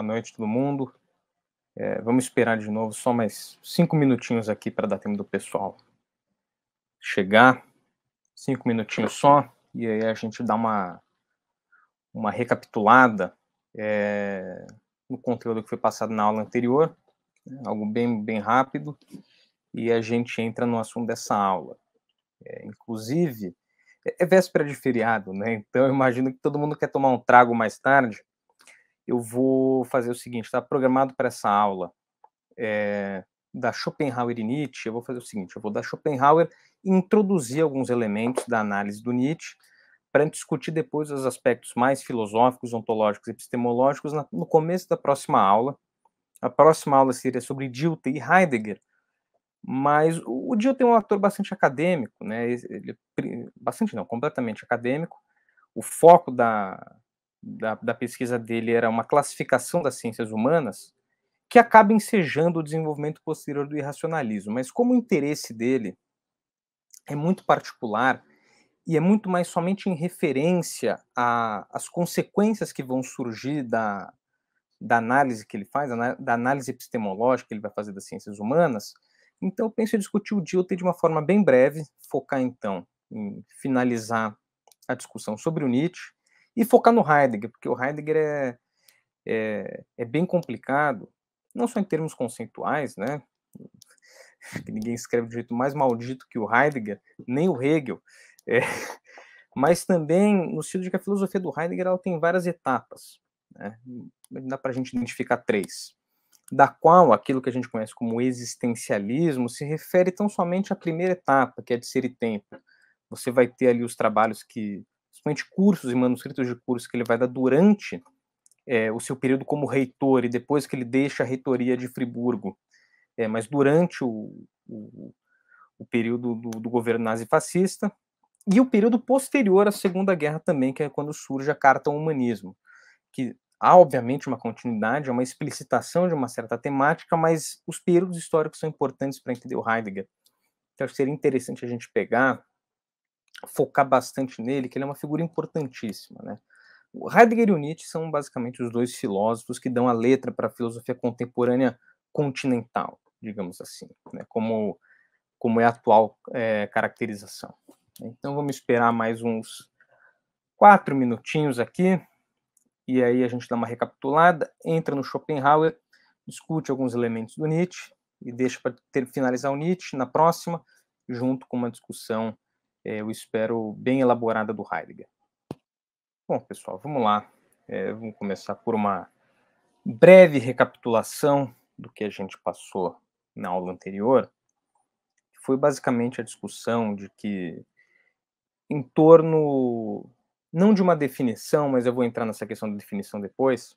boa noite todo mundo. É, vamos esperar de novo só mais cinco minutinhos aqui para dar tempo do pessoal chegar. Cinco minutinhos só, e aí a gente dá uma, uma recapitulada é, no conteúdo que foi passado na aula anterior, né, algo bem, bem rápido, e a gente entra no assunto dessa aula. É, inclusive, é, é véspera de feriado, né? Então imagino que todo mundo quer tomar um trago mais tarde eu vou fazer o seguinte, está programado para essa aula é, da Schopenhauer e Nietzsche, eu vou fazer o seguinte, eu vou dar Schopenhauer introduzir alguns elementos da análise do Nietzsche para discutir depois os aspectos mais filosóficos, ontológicos e epistemológicos na, no começo da próxima aula. A próxima aula seria sobre Dilthey e Heidegger, mas o, o Dilthey é um autor bastante acadêmico, né? Ele, é bastante não, completamente acadêmico. O foco da, da, da pesquisa dele era uma classificação das ciências humanas, que acaba ensejando o desenvolvimento posterior do irracionalismo. Mas como o interesse dele é muito particular e é muito mais somente em referência às consequências que vão surgir da, da análise que ele faz, da análise epistemológica que ele vai fazer das ciências humanas, então eu penso em discutir o Dilthey de uma forma bem breve, focar então em finalizar a discussão sobre o Nietzsche e focar no Heidegger, porque o Heidegger é, é, é bem complicado, não só em termos conceituais, né? Que ninguém escreve de jeito mais maldito que o Heidegger, nem o Hegel, é, mas também no sentido de que a filosofia do Heidegger ela tem várias etapas. Né? Dá para a gente identificar três, da qual aquilo que a gente conhece como existencialismo se refere tão somente à primeira etapa, que é de ser e tempo. Você vai ter ali os trabalhos que principalmente cursos e manuscritos de cursos que ele vai dar durante é, o seu período como reitor e depois que ele deixa a reitoria de Friburgo, é, mas durante o, o, o período do, do governo nazifascista, e o período posterior à Segunda Guerra também, que é quando surge a Carta ao Humanismo, que há, obviamente, uma continuidade, uma explicitação de uma certa temática, mas os períodos históricos são importantes para entender o Heidegger. Então, seria interessante a gente pegar focar bastante nele, que ele é uma figura importantíssima, né? O Heidegger e o Nietzsche são basicamente os dois filósofos que dão a letra para a filosofia contemporânea continental, digamos assim, né? como, como é a atual é, caracterização. Então vamos esperar mais uns quatro minutinhos aqui, e aí a gente dá uma recapitulada, entra no Schopenhauer, discute alguns elementos do Nietzsche, e deixa para finalizar o Nietzsche na próxima, junto com uma discussão eh, eu espero, bem elaborada do Heidegger. Bom, pessoal, vamos lá. É, vamos começar por uma breve recapitulação do que a gente passou na aula anterior, que foi basicamente a discussão de que, em torno, não de uma definição, mas eu vou entrar nessa questão da definição depois,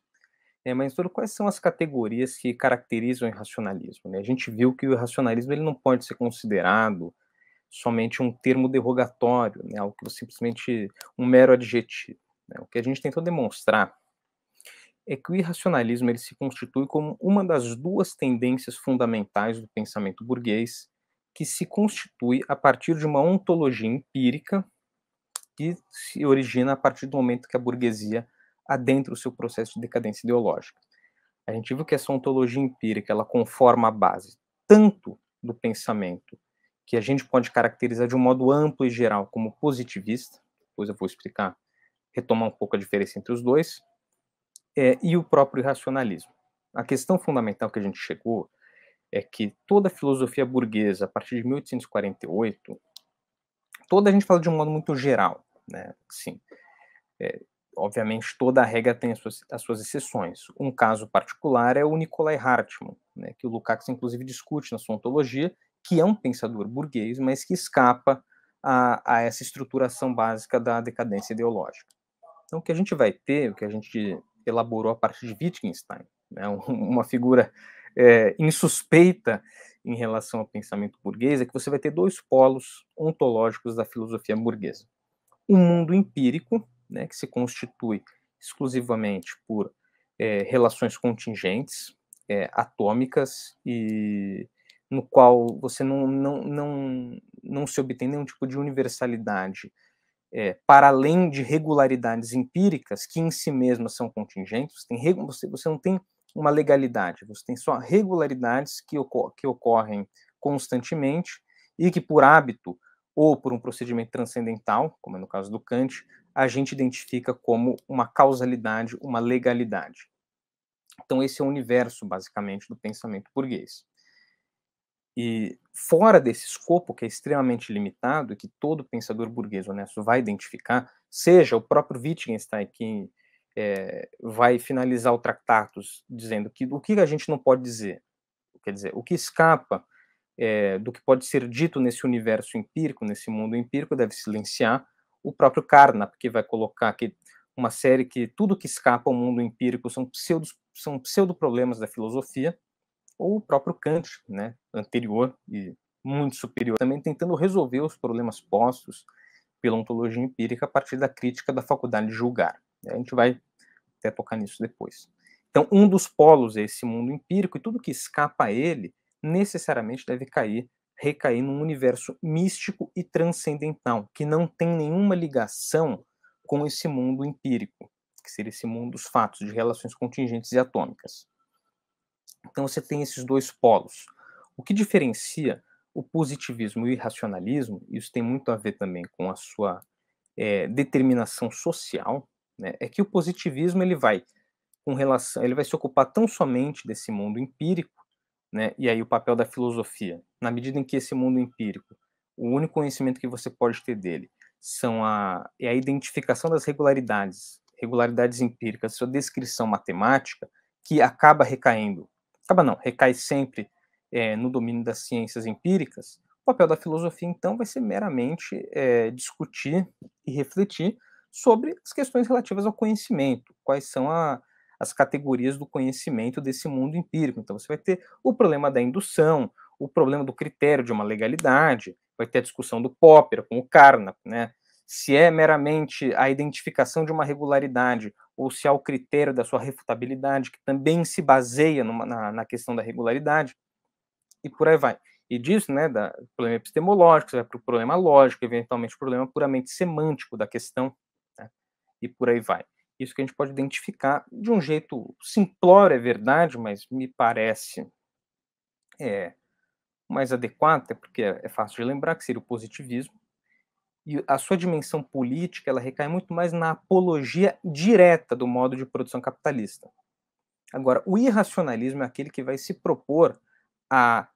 é, mas em torno quais são as categorias que caracterizam o irracionalismo. Né? A gente viu que o irracionalismo ele não pode ser considerado somente um termo derrogatório, né, algo que simplesmente um mero adjetivo. Né? O que a gente tentou demonstrar é que o irracionalismo ele se constitui como uma das duas tendências fundamentais do pensamento burguês, que se constitui a partir de uma ontologia empírica que se origina a partir do momento que a burguesia adentra o seu processo de decadência ideológica. A gente viu que essa ontologia empírica ela conforma a base tanto do pensamento que a gente pode caracterizar de um modo amplo e geral como positivista, depois eu vou explicar, retomar um pouco a diferença entre os dois, é, e o próprio racionalismo. A questão fundamental que a gente chegou é que toda a filosofia burguesa, a partir de 1848, toda a gente fala de um modo muito geral, né? Sim. É, obviamente, toda a regra tem as suas, as suas, exceções. Um caso particular é o Nikolai Hartmann, né, que o Lukács, inclusive, discute na sua ontologia que é um pensador burguês, mas que escapa a, a essa estruturação básica da decadência ideológica. Então, o que a gente vai ter, o que a gente elaborou a partir de Wittgenstein, né, uma figura é, insuspeita em relação ao pensamento burguês, é que você vai ter dois polos ontológicos da filosofia burguesa. Um mundo empírico, né, que se constitui exclusivamente por é, relações contingentes, é, atômicas e no qual você não, não, não, não se obtém nenhum tipo de universalidade, é, para além de regularidades empíricas, que em si mesmas são contingentes, tem, você, você não tem uma legalidade, você tem só regularidades que, que ocorrem constantemente e que, por hábito ou por um procedimento transcendental, como é no caso do Kant, a gente identifica como uma causalidade, uma legalidade. Então, esse é o universo, basicamente, do pensamento burguês. E fora desse escopo, que é extremamente limitado, que todo pensador burguês honesto vai identificar, seja o próprio Wittgenstein que é, vai finalizar o Tractatus dizendo que o que a gente não pode dizer, quer dizer, o que escapa é, do que pode ser dito nesse universo empírico, nesse mundo empírico, deve silenciar o próprio Carnap, que vai colocar aqui uma série que tudo que escapa ao mundo empírico são, pseudos, são pseudo-problemas da filosofia, ou o próprio Kant, né, anterior e muito superior, também tentando resolver os problemas postos pela ontologia empírica a partir da crítica da faculdade de julgar. Né, a gente vai até tocar nisso depois. Então, um dos polos é esse mundo empírico, e tudo que escapa a ele necessariamente deve cair, recair num universo místico e transcendental, que não tem nenhuma ligação com esse mundo empírico, que seria esse mundo dos fatos, de relações contingentes e atômicas. Então você tem esses dois polos. O que diferencia o positivismo e o irracionalismo, isso tem muito a ver também com a sua é, determinação social, né, é que o positivismo ele vai com relação, ele vai se ocupar tão somente desse mundo empírico, né, e aí o papel da filosofia, na medida em que esse mundo empírico, o único conhecimento que você pode ter dele são a, é a identificação das regularidades, regularidades empíricas, sua descrição matemática, que acaba recaindo acaba não, recai sempre é, no domínio das ciências empíricas, o papel da filosofia, então, vai ser meramente é, discutir e refletir sobre as questões relativas ao conhecimento, quais são a, as categorias do conhecimento desse mundo empírico. Então, você vai ter o problema da indução, o problema do critério de uma legalidade, vai ter a discussão do Popper com o Carnap, né? se é meramente a identificação de uma regularidade ou se há é o critério da sua refutabilidade, que também se baseia numa, na, na, questão da regularidade, e por aí vai. E disso, né, da problema epistemológico, você vai para o problema lógico, eventualmente o problema puramente semântico da questão, né, e por aí vai. Isso que a gente pode identificar de um jeito simplório, é verdade, mas me parece é, mais adequado, até porque é, é fácil de lembrar, que seria o positivismo, e a sua dimensão política ela recai muito mais na apologia direta do modo de produção capitalista. Agora, o irracionalismo é aquele que vai se propor a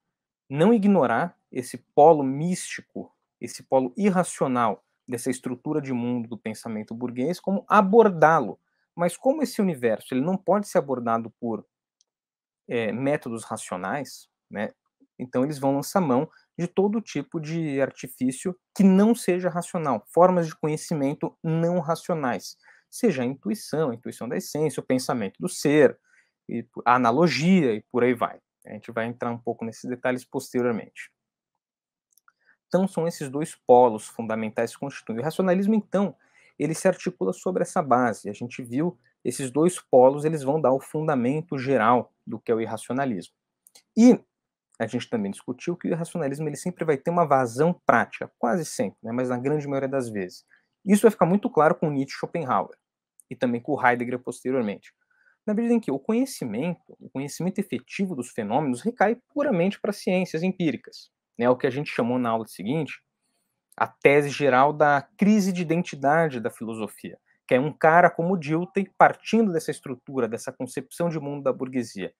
não ignorar esse polo místico, esse polo irracional dessa estrutura de mundo do pensamento burguês, como abordá-lo. Mas como esse universo ele não pode ser abordado por é, métodos racionais, né? então eles vão lançar mão de todo tipo de artifício que não seja racional, formas de conhecimento não racionais, seja a intuição, a intuição da essência, o pensamento do ser, a analogia e por aí vai. A gente vai entrar um pouco nesses detalhes posteriormente. Então, são esses dois polos fundamentais que constituem. O racionalismo, então, ele se articula sobre essa base. A gente viu esses dois polos, eles vão dar o fundamento geral do que é o irracionalismo. E a gente também discutiu que o racionalismo ele sempre vai ter uma vazão prática, quase sempre, né, mas na grande maioria das vezes. Isso vai ficar muito claro com Nietzsche e Schopenhauer, e também com Heidegger posteriormente. Na medida em que o conhecimento, o conhecimento efetivo dos fenômenos, recai puramente para as ciências empíricas. Né, o que a gente chamou na aula seguinte a tese geral da crise de identidade da filosofia, que é um cara como Dilthey partindo dessa estrutura, dessa concepção de mundo da burguesia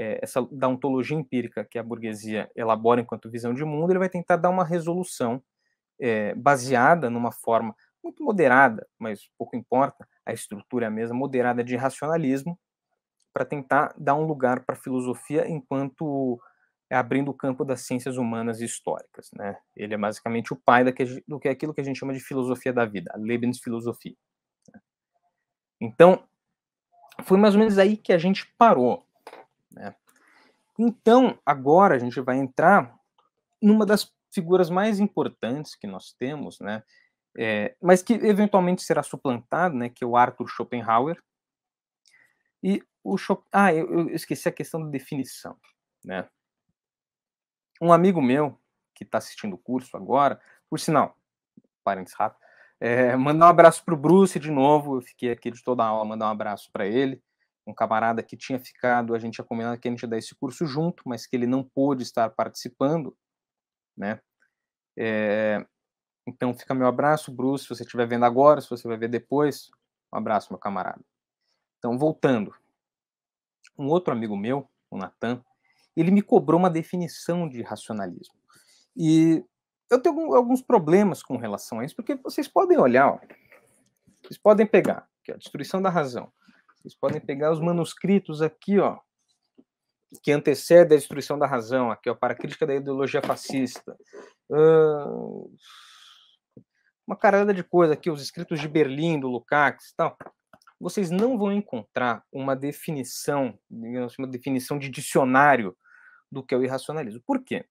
é, essa da ontologia empírica que a burguesia elabora enquanto visão de mundo, ele vai tentar dar uma resolução é, baseada numa forma muito moderada, mas pouco importa, a estrutura é a mesma, moderada de racionalismo, para tentar dar um lugar para a filosofia enquanto é abrindo o campo das ciências humanas e históricas. Né? Ele é basicamente o pai do que é aquilo que a gente chama de filosofia da vida, a Lebensfilosofia. Né? Então, foi mais ou menos aí que a gente parou. Então, agora a gente vai entrar numa das figuras mais importantes que nós temos, né? É, mas que eventualmente será suplantado, né? Que é o Arthur Schopenhauer. E o Schopen... ah, eu, eu esqueci a questão da definição, né? Um amigo meu que está assistindo o curso agora, por sinal, parênteses rápido, é, mandar um abraço para o Bruce de novo. Eu fiquei aqui de toda a aula, mandar um abraço para ele um camarada que tinha ficado, a gente tinha combinado que a gente ia dar esse curso junto, mas que ele não pôde estar participando, né? É, então fica meu abraço, Bruce, se você estiver vendo agora, se você vai ver depois, um abraço, meu camarada. Então, voltando. Um outro amigo meu, o Natan, ele me cobrou uma definição de racionalismo. E eu tenho alguns problemas com relação a isso, porque vocês podem olhar, ó, vocês podem pegar, que é a destruição da razão vocês podem pegar os manuscritos aqui, ó, que antecede a destruição da razão, aqui, ó, para a crítica da ideologia fascista. uma carada de coisa aqui, os escritos de Berlim, do Lukács e tal. Vocês não vão encontrar uma definição, digamos uma definição de dicionário do que é o irracionalismo. Por quê?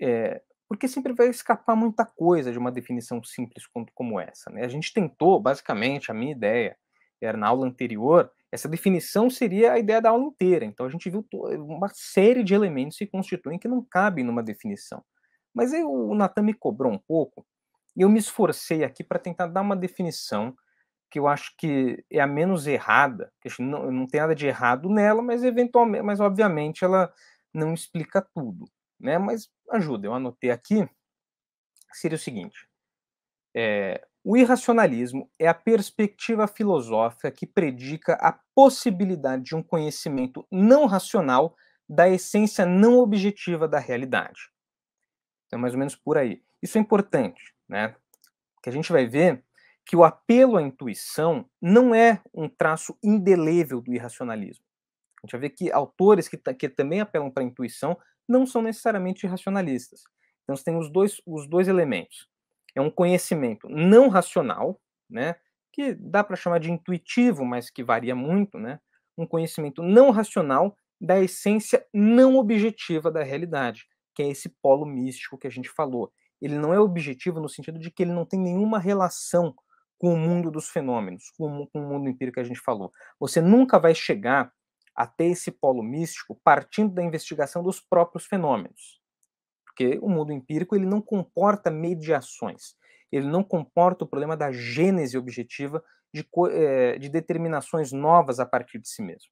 É, porque sempre vai escapar muita coisa de uma definição simples quanto como essa. Né? A gente tentou, basicamente, a minha ideia, era na aula anterior, essa definição seria a ideia da aula inteira. Então a gente viu uma série de elementos que constituem que não cabem numa definição. Mas eu, o Natan me cobrou um pouco e eu me esforcei aqui para tentar dar uma definição que eu acho que é a menos errada, que não, não tem nada de errado nela, mas eventualmente, mas obviamente ela não explica tudo, né? Mas ajuda. Eu anotei aqui seria o seguinte: é, o irracionalismo é a perspectiva filosófica que predica a possibilidade de um conhecimento não racional da essência não objetiva da realidade. Então, mais ou menos por aí. Isso é importante, né? Que a gente vai ver que o apelo à intuição não é um traço indelével do irracionalismo. A gente vai ver que autores que, que também apelam para a intuição não são necessariamente irracionalistas. Então, você tem os dois, os dois elementos é um conhecimento não racional, né? Que dá para chamar de intuitivo, mas que varia muito, né? Um conhecimento não racional da essência não objetiva da realidade, que é esse polo místico que a gente falou. Ele não é objetivo no sentido de que ele não tem nenhuma relação com o mundo dos fenômenos, com o mundo empírico que a gente falou. Você nunca vai chegar até esse polo místico partindo da investigação dos próprios fenômenos porque o mundo empírico ele não comporta mediações, ele não comporta o problema da gênese objetiva de, eh, de determinações novas a partir de si mesmo.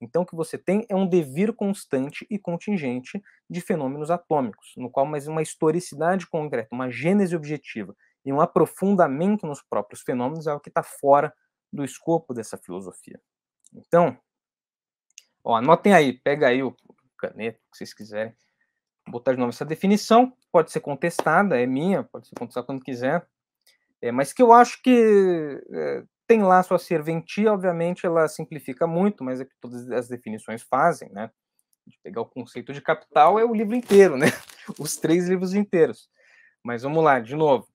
Então, o que você tem é um devir constante e contingente de fenômenos atômicos, no qual mais uma historicidade concreta, uma gênese objetiva e um aprofundamento nos próprios fenômenos é o que está fora do escopo dessa filosofia. Então, ó, anotem aí, pega aí o caneta, o que vocês quiserem, botar de novo essa definição, pode ser contestada, é minha, pode ser contestada quando quiser, é, mas que eu acho que é, tem lá sua serventia, obviamente ela simplifica muito, mas é que todas as definições fazem, né? De pegar o conceito de capital é o livro inteiro, né? Os três livros inteiros. Mas vamos lá, de novo.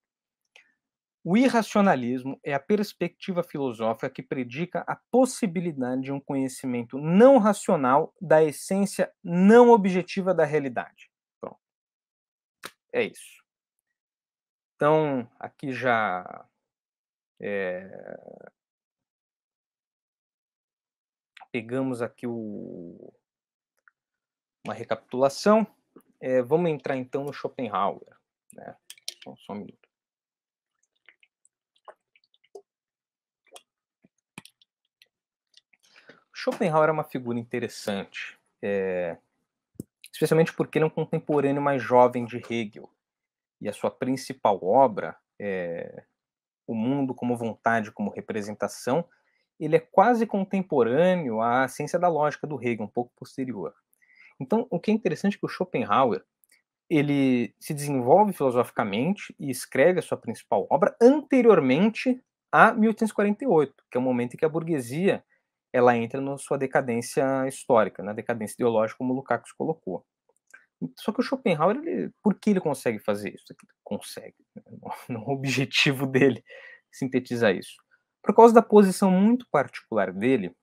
O irracionalismo é a perspectiva filosófica que predica a possibilidade de um conhecimento não racional da essência não objetiva da realidade. É isso. Então, aqui já. É, pegamos aqui o, uma recapitulação. É, vamos entrar então no Schopenhauer. Né? Só, só um minuto. Schopenhauer é uma figura interessante. É, especialmente porque ele é um contemporâneo mais jovem de Hegel. E a sua principal obra, é O Mundo como Vontade, como Representação, ele é quase contemporâneo à ciência da lógica do Hegel, um pouco posterior. Então, o que é interessante é que o Schopenhauer ele se desenvolve filosoficamente e escreve a sua principal obra anteriormente a 1848, que é o momento em que a burguesia ela entra na sua decadência histórica, na decadência ideológica, como o Lukács colocou. Só que o Schopenhauer, ele, por que ele consegue fazer isso? Ele consegue, no né? é objetivo dele, sintetizar isso. Por causa da posição muito particular dele,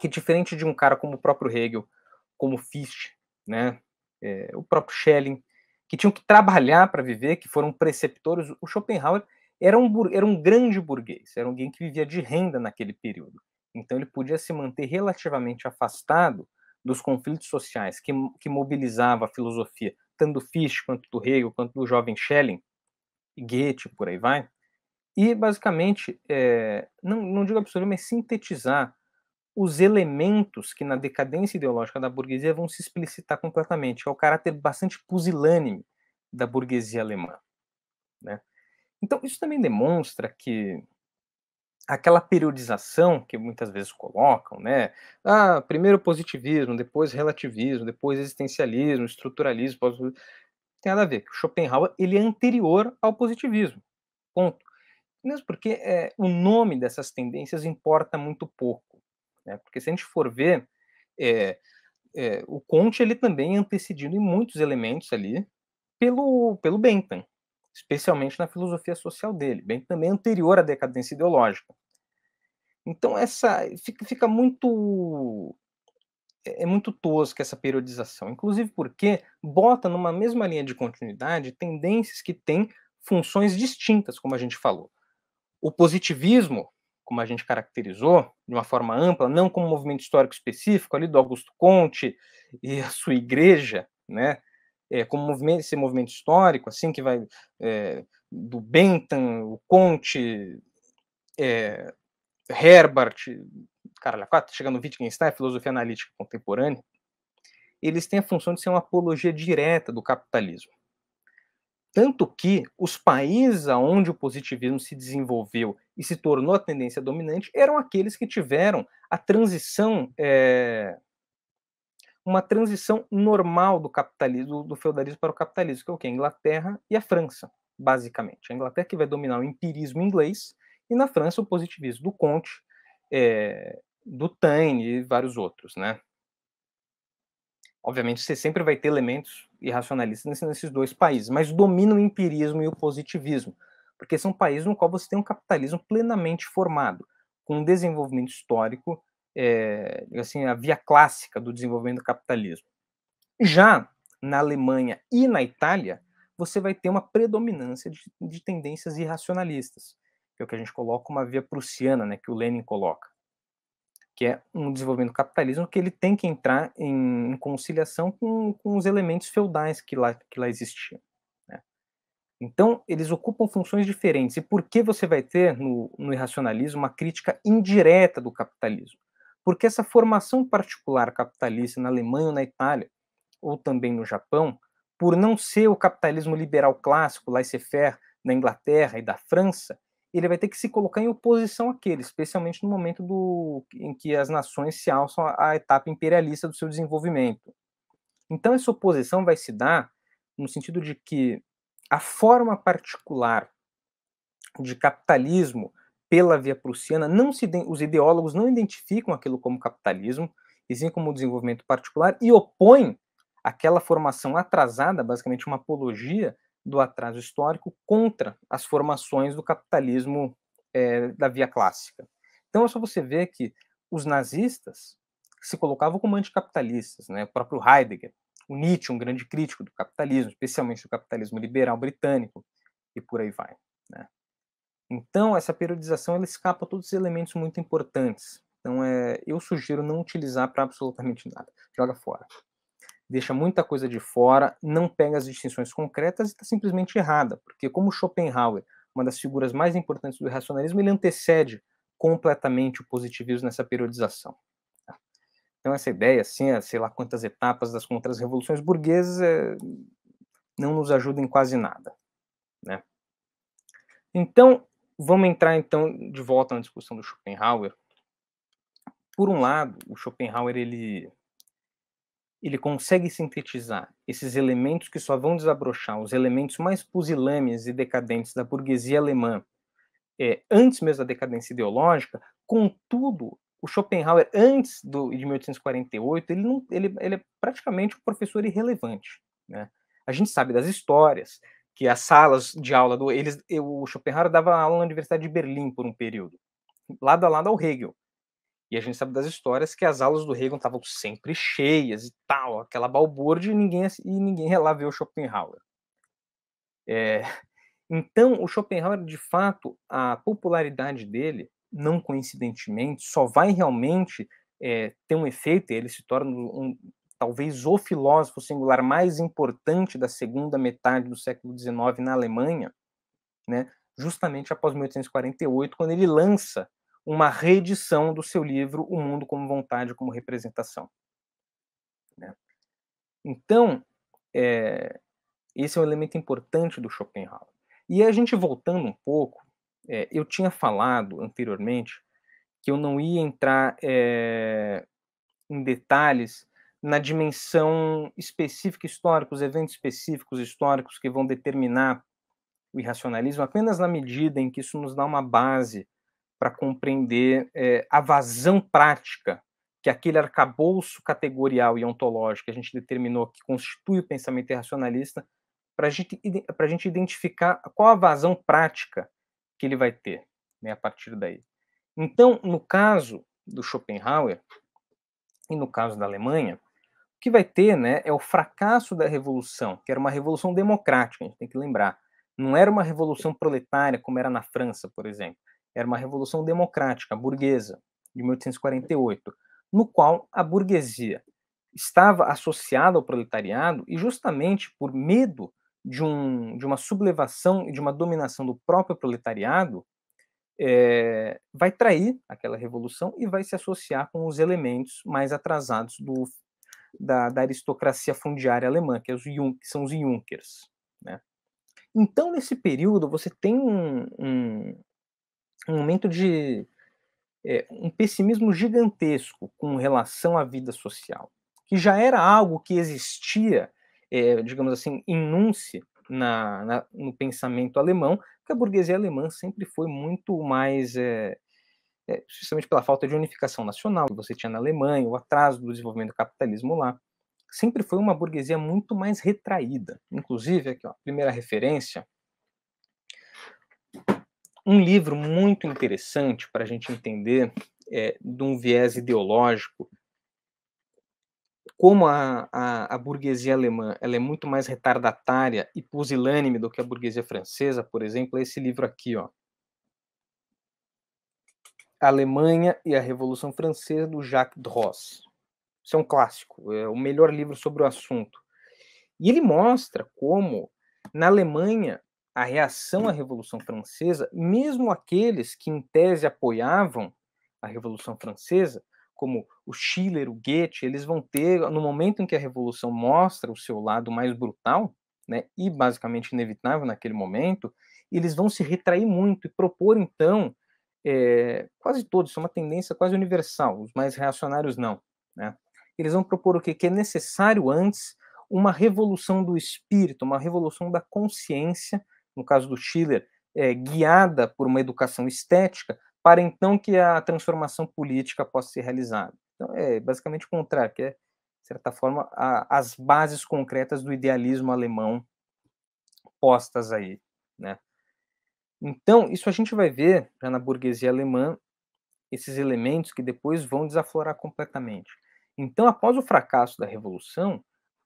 que diferente de um cara como o próprio Hegel, como Fichte, né, é, o próprio Schelling, que tinham que trabalhar para viver, que foram preceptores, o Schopenhauer era um, era um grande burguês, era alguém que vivia de renda naquele período. Então, ele podia se manter relativamente afastado dos conflitos sociais que, que mobilizava a filosofia, tanto do Fichte, quanto do Hegel, quanto do jovem Schelling, Goethe, por aí vai, e basicamente, é, não, não digo absorver, mas sintetizar os elementos que na decadência ideológica da burguesia vão se explicitar completamente, que é o caráter bastante pusilânime da burguesia alemã. Né? Então, isso também demonstra que aquela periodização que muitas vezes colocam, né? Ah, primeiro positivismo, depois relativismo, depois existencialismo, estruturalismo, tem nada a ver. Schopenhauer ele é anterior ao positivismo, ponto. Mesmo porque é, o nome dessas tendências importa muito pouco, né? Porque se a gente for ver, é, é, o Conte ele também é antecedido em muitos elementos ali pelo pelo Bentham, especialmente na filosofia social dele, bem que também anterior à decadência ideológica. Então essa fica, fica muito é, é muito tosca essa periodização, inclusive porque bota numa mesma linha de continuidade tendências que têm funções distintas, como a gente falou. O positivismo, como a gente caracterizou de uma forma ampla, não como um movimento histórico específico ali do Augusto Conte e a sua igreja, né, é, eh, como movimento, esse movimento histórico, assim, que vai é, do Bentham, o Conte, é, Herbert, caralho, chegando no Wittgenstein, filosofia analítica contemporânea, eles têm a função de ser uma apologia direta do capitalismo. Tanto que os países onde o positivismo se desenvolveu e se tornou a tendência dominante eram aqueles que tiveram a transição é, uma transição normal do capitalismo, do, feudalismo para o capitalismo, que é o que? A Inglaterra e a França, basicamente. A Inglaterra que vai dominar o empirismo inglês, e na França o positivismo do Comte, é, eh, do Taine e vários outros, né? Obviamente você sempre vai ter elementos irracionalistas nesses dois países, mas domina o empirismo e o positivismo, porque são países no qual você tem um capitalismo plenamente formado, com um desenvolvimento histórico é, assim, a via clássica do desenvolvimento do capitalismo. Já na Alemanha e na Itália, você vai ter uma predominância de, de tendências irracionalistas, que é o que a gente coloca uma via prussiana, né, que o Lenin coloca, que é um desenvolvimento do capitalismo que ele tem que entrar em, em conciliação com, com os elementos feudais que lá, que lá existiam. Né. Então, eles ocupam funções diferentes. E por que você vai ter no, no irracionalismo uma crítica indireta do capitalismo? Porque essa formação particular capitalista na Alemanha ou na Itália, ou também no Japão, por não ser o capitalismo liberal clássico, laissez-faire, da Inglaterra e da França, ele vai ter que se colocar em oposição àquele, especialmente no momento do, em que as nações se alçam à etapa imperialista do seu desenvolvimento. Então, essa oposição vai se dar no sentido de que a forma particular de capitalismo pela via prussiana, não se, os ideólogos não identificam aquilo como capitalismo, e sim como desenvolvimento particular, e opõem aquela formação atrasada, basicamente uma apologia do atraso histórico, contra as formações do capitalismo é, da via clássica. Então é só você ver que os nazistas se colocavam como anticapitalistas, né? o próprio Heidegger, o Nietzsche, um grande crítico do capitalismo, especialmente do capitalismo liberal britânico, e por aí vai. Né? Então, essa periodização ela escapa a todos os elementos muito importantes. Então, é, eu sugiro não utilizar para absolutamente nada. Joga fora. Deixa muita coisa de fora, não pega as distinções concretas e está simplesmente errada, porque, como Schopenhauer, uma das figuras mais importantes do racionalismo, ele antecede completamente o positivismo nessa periodização. Tá? Então, essa ideia, assim, é, sei lá quantas etapas das contra-revoluções burguesas, é, não nos ajuda em quase nada. Né? Então, Vamos entrar então de volta na discussão do Schopenhauer. Por um lado, o Schopenhauer ele ele consegue sintetizar esses elementos que só vão desabrochar, os elementos mais pusilâmes e decadentes da burguesia alemã, é, antes mesmo da decadência ideológica, contudo, o Schopenhauer, antes do, de 1848, ele, não, ele, ele é praticamente um professor irrelevante. Né? A gente sabe das histórias, que as salas de aula do eles, eu, o Schopenhauer dava aula na Universidade de Berlim por um período, lado a lado ao Hegel. E a gente sabe das histórias que as aulas do Hegel estavam sempre cheias e tal, aquela balbúrdia e ninguém e ninguém ia lá ver o Schopenhauer. É, então, o Schopenhauer, de fato, a popularidade dele, não coincidentemente, só vai realmente é, ter um efeito, ele se torna um, talvez o filósofo singular mais importante da segunda metade do século XIX na Alemanha, né, justamente após 1848, quando ele lança uma reedição do seu livro O Mundo como Vontade como Representação. Né? Então, é, esse é um elemento importante do Schopenhauer. E a gente voltando um pouco, é, eu tinha falado anteriormente que eu não ia entrar é, em detalhes na dimensão específica histórica, os eventos específicos históricos que vão determinar o irracionalismo, apenas na medida em que isso nos dá uma base para compreender é, a vazão prática que aquele arcabouço categorial e ontológico que a gente determinou que constitui o pensamento irracionalista, para gente, a gente identificar qual a vazão prática que ele vai ter né, a partir daí. Então, no caso do Schopenhauer e no caso da Alemanha, o que vai ter né, é o fracasso da revolução, que era uma revolução democrática, a gente tem que lembrar. Não era uma revolução proletária, como era na França, por exemplo. Era uma revolução democrática, burguesa, de 1848, no qual a burguesia estava associada ao proletariado e justamente por medo de, um, de uma sublevação e de uma dominação do próprio proletariado, é, vai trair aquela revolução e vai se associar com os elementos mais atrasados do, da, da aristocracia fundiária alemã, que, é os Jun, que são os Junkers. Né? Então, nesse período, você tem um, um, um momento de é, um pessimismo gigantesco com relação à vida social, que já era algo que existia, é, digamos assim, em nunce na, na, no pensamento alemão, porque a burguesia alemã sempre foi muito mais é, é, justamente pela falta de unificação nacional que você tinha na Alemanha, o atraso do desenvolvimento do capitalismo lá, sempre foi uma burguesia muito mais retraída. Inclusive, aqui, ó, primeira referência, um livro muito interessante para a gente entender é, de um viés ideológico como a, a, a, burguesia alemã ela é muito mais retardatária e pusilânime do que a burguesia francesa, por exemplo, é esse livro aqui, ó, a Alemanha e a Revolução Francesa, do Jacques Droz. Isso é um clássico, é o melhor livro sobre o assunto. E ele mostra como, na Alemanha, a reação à Revolução Francesa, mesmo aqueles que em tese apoiavam a Revolução Francesa, como o Schiller, o Goethe, eles vão ter, no momento em que a Revolução mostra o seu lado mais brutal, né, e basicamente inevitável naquele momento, eles vão se retrair muito e propor, então, é, quase todos, isso é uma tendência quase universal, os mais reacionários não. Né? Eles vão propor o quê? Que é necessário antes uma revolução do espírito, uma revolução da consciência, no caso do Schiller, é, guiada por uma educação estética, para então que a transformação política possa ser realizada. Então, é basicamente o contrário, que é, de certa forma, a, as bases concretas do idealismo alemão postas aí, né? Então, isso a gente vai ver já na burguesia alemã, esses elementos que depois vão desaflorar completamente. Então, após o fracasso da revolução,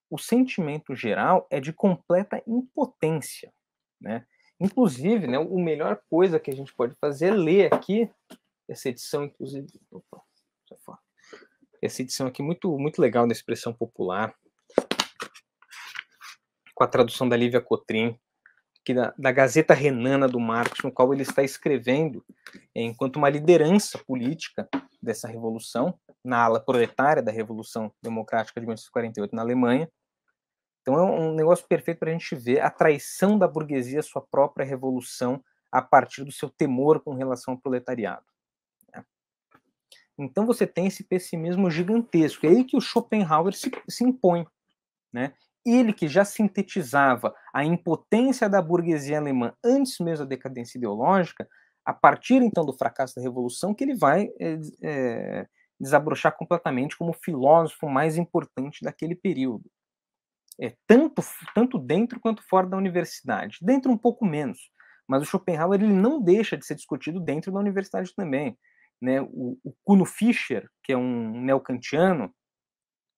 o sentimento geral é de completa impotência, né? Inclusive, né, o melhor coisa que a gente pode fazer é ler aqui essa edição, inclusive, opa, essa edição aqui é muito muito legal da expressão popular, com a tradução da Lívia Cotrim, que da, da, Gazeta Renana do Marx, no qual ele está escrevendo, é, enquanto uma liderança política dessa revolução, na ala proletária da Revolução Democrática de 1948 na Alemanha. Então é um negócio perfeito para a gente ver a traição da burguesia à sua própria revolução a partir do seu temor com relação ao proletariado. Né. Então você tem esse pessimismo gigantesco. É aí que o Schopenhauer se, se impõe. Né? Ele que já sintetizava a impotência da burguesia alemã antes mesmo da decadência ideológica, a partir então do fracasso da Revolução, que ele vai é, é, desabrochar completamente como filósofo mais importante daquele período. É, tanto, tanto dentro quanto fora da universidade. Dentro um pouco menos, mas o Schopenhauer ele não deixa de ser discutido dentro da universidade também. Né? O, o Kuno Fischer, que é um neocantiano,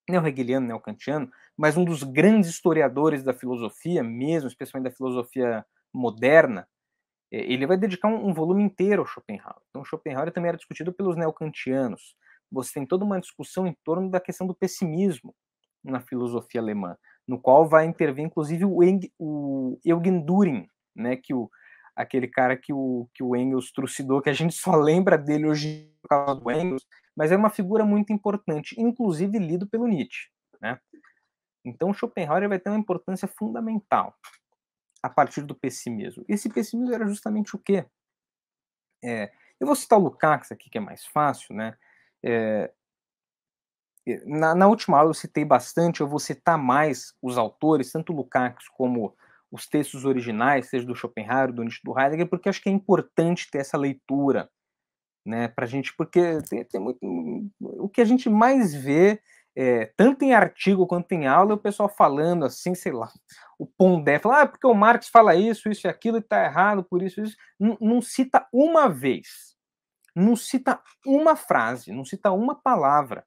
neo-hegeliano, neocantiano, mas um dos grandes historiadores da filosofia mesmo, especialmente da filosofia moderna, eh, ele vai dedicar um, volume inteiro ao Schopenhauer. Então, Schopenhauer também era discutido pelos neocantianos. Você tem toda uma discussão em torno da questão do pessimismo na filosofia alemã, no qual vai intervir, inclusive, o, Eng, o Eugen Düring, né, que o, aquele cara que o, que o Engels trucidou, que a gente só lembra dele hoje por causa do Engels, mas é uma figura muito importante, inclusive lido pelo Nietzsche. Né? Então Schopenhauer vai ter uma importância fundamental a partir do pessimismo. Esse pessimismo era justamente o quê? É, eu vou citar o Lukács aqui, que é mais fácil, né? É, é na, na, última aula eu citei bastante, eu vou citar mais os autores, tanto Lukács como os textos originais, seja do Schopenhauer, do Nietzsche, do Heidegger, porque acho que é importante ter essa leitura, né, pra gente, porque tem, tem muito, o que a gente mais vê é, tanto em artigo quanto em aula, o pessoal falando assim, sei lá, o Pondé, fala, ah, porque o Marx fala isso, isso e aquilo, e está errado, por isso, isso. Não, não cita uma vez, não cita uma frase, não cita uma palavra.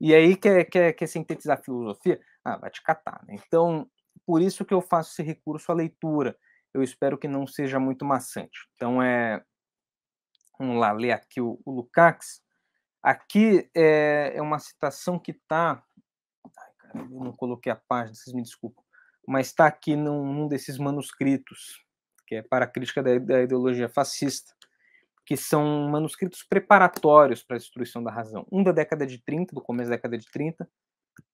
E aí quer, é, quer, é, quer é sintetizar a filosofia? Ah, vai te catar. Né? Então, por isso que eu faço esse recurso à leitura. Eu espero que não seja muito maçante. Então, é. Vamos lá, ler aqui o, o Lukács. Aqui é, é uma citação que está. Eu não coloquei a página, vocês me desculpem. Mas está aqui num, num, desses manuscritos, que é para a crítica da, da ideologia fascista, que são manuscritos preparatórios para a destruição da razão. Um da década de 30, do começo da década de 30,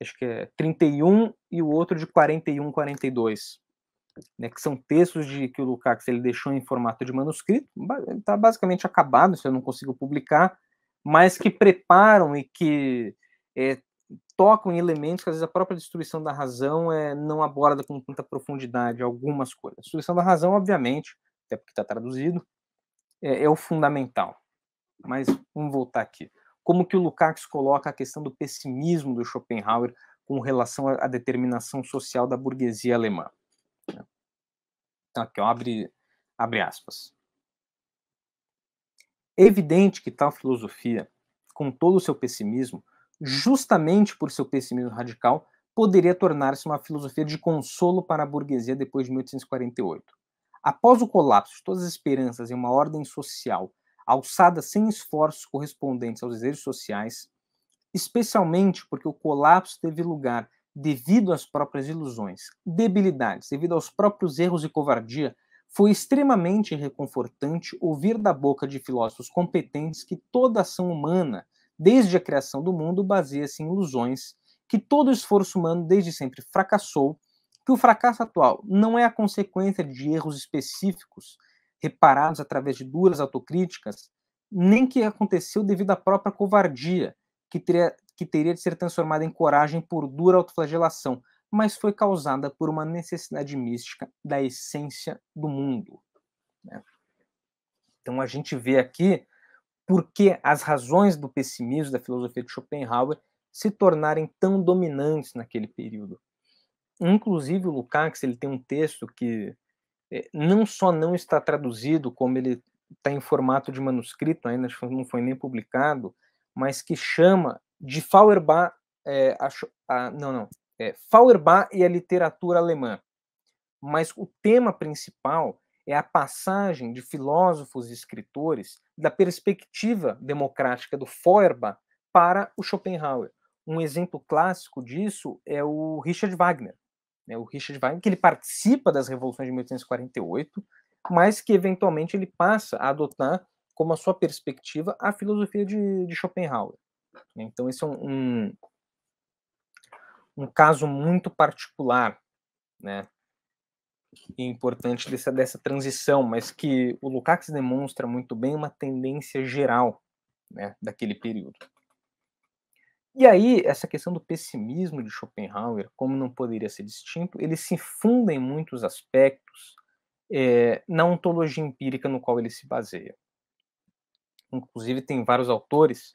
acho que é 31 e o outro de 41, 42, né, que são textos de que o Lukács ele deixou em formato de manuscrito, está basicamente acabado, isso eu não consigo publicar, mas que preparam e que é, tocam em elementos que às vezes a própria destruição da razão é, não aborda com tanta profundidade algumas coisas. A destruição da razão, obviamente, até porque está traduzido, é, é, o fundamental. Mas vamos voltar aqui. Como que o Lukács coloca a questão do pessimismo do Schopenhauer com relação à determinação social da burguesia alemã? Então, aqui, ó, abre, abre aspas. É evidente que tal filosofia, com todo o seu pessimismo, justamente por seu pessimismo radical, poderia tornar-se uma filosofia de consolo para a burguesia depois de 1848. Após o colapso de todas as esperanças em uma ordem social alçada sem esforços correspondentes aos desejos sociais, especialmente porque o colapso teve lugar devido às próprias ilusões, debilidades, devido aos próprios erros e covardia foi extremamente reconfortante ouvir da boca de filósofos competentes que toda ação humana, desde a criação do mundo, baseia-se em ilusões, que todo esforço humano desde sempre fracassou, que o fracasso atual não é a consequência de erros específicos, reparados através de duras autocríticas, nem que aconteceu devido à própria covardia, que teria, que teria de ser transformada em coragem por dura autoflagelação mas foi causada por uma necessidade mística da essência do mundo. Né? Então a gente vê aqui porque as razões do pessimismo da filosofia de Schopenhauer se tornarem tão dominantes naquele período. Inclusive o Lukács ele tem um texto que eh, não só não está traduzido, como ele está em formato de manuscrito, ainda não foi nem publicado, mas que chama de Feuerbach, é, eh, a, a, não, não, é, Feuerbach e a literatura alemã. Mas o tema principal é a passagem de filósofos e escritores da perspectiva democrática do Feuerbach para o Schopenhauer. Um exemplo clássico disso é o Richard Wagner. Né? O Richard Wagner, que ele participa das revoluções de 1848, mas que eventualmente ele passa a adotar como a sua perspectiva a filosofia de, de Schopenhauer. Né. Então, esse é um, um um caso muito particular, né? E importante dessa, dessa transição, mas que o Lukács demonstra muito bem uma tendência geral né, daquele período. E aí, essa questão do pessimismo de Schopenhauer, como não poderia ser distinto, ele se funda em muitos aspectos é, na ontologia empírica no qual ele se baseia. Inclusive, tem vários autores,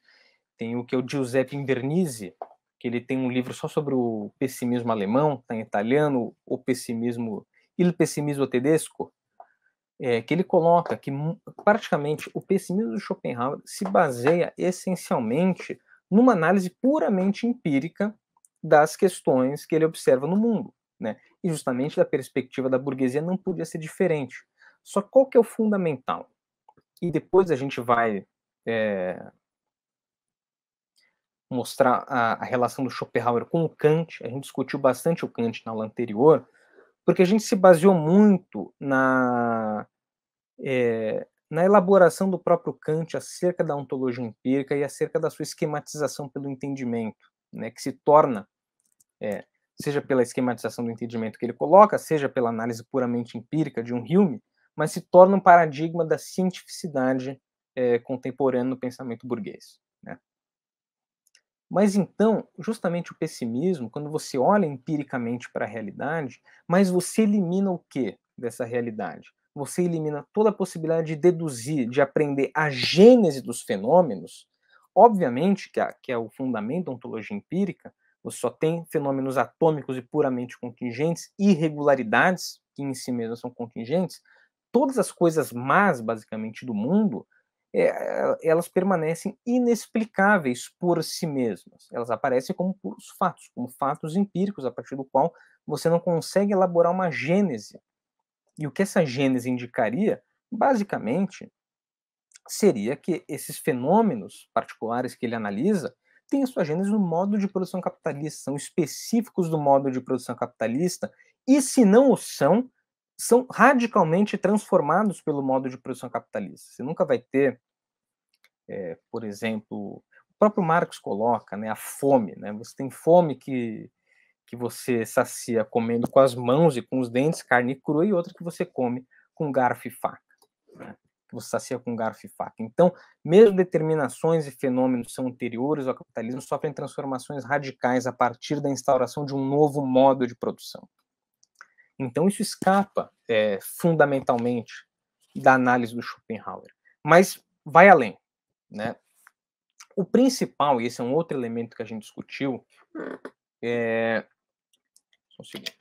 tem o que é o Giuseppe Invernizzi, que ele tem um livro só sobre o pessimismo alemão, está em italiano, o pessimismo, il pessimismo tedesco, é, que ele coloca que hum, praticamente o pessimismo de Schopenhauer se baseia essencialmente numa análise puramente empírica das questões que ele observa no mundo, né? E justamente da perspectiva da burguesia não podia ser diferente. Só qual que é o fundamental? E depois a gente vai é, mostrar a, a, relação do Schopenhauer com o Kant. A gente discutiu bastante o Kant na aula anterior, porque a gente se baseou muito na, é, na elaboração do próprio Kant acerca da ontologia empírica e acerca da sua esquematização pelo entendimento, né, que se torna, é, seja pela esquematização do entendimento que ele coloca, seja pela análise puramente empírica de um Hume, mas se torna um paradigma da cientificidade é, contemporânea no pensamento burguês. Né? Mas então, justamente o pessimismo, quando você olha empiricamente para a realidade, mas você elimina o que dessa realidade? Você elimina toda a possibilidade de deduzir, de aprender a gênese dos fenômenos. Obviamente, que, a, que é o fundamento da ontologia empírica, você só tem fenômenos atômicos e puramente contingentes, irregularidades, que em si mesmas são contingentes. Todas as coisas más, basicamente, do mundo é, elas permanecem inexplicáveis por si mesmas. Elas aparecem como puros fatos, como fatos empíricos, a partir do qual você não consegue elaborar uma gênese. E o que essa gênese indicaria, basicamente, seria que esses fenômenos particulares que ele analisa têm a sua gênese no modo de produção capitalista, são específicos do modo de produção capitalista, e se não o são, são radicalmente transformados pelo modo de produção capitalista. Você nunca vai ter, é, por exemplo, o próprio Marx coloca, né, a fome, né? Você tem fome que que você sacia comendo com as mãos e com os dentes carne crua e outra que você come com garfo e faca. Né? você sacia com garfo e faca. Então, mesmo determinações e fenômenos são anteriores ao capitalismo sofrem transformações radicais a partir da instauração de um novo modo de produção. Então, isso escapa é, fundamentalmente da análise do Schopenhauer. Mas vai além. Né? O principal, e esse é um outro elemento que a gente discutiu, é. Só um segundo.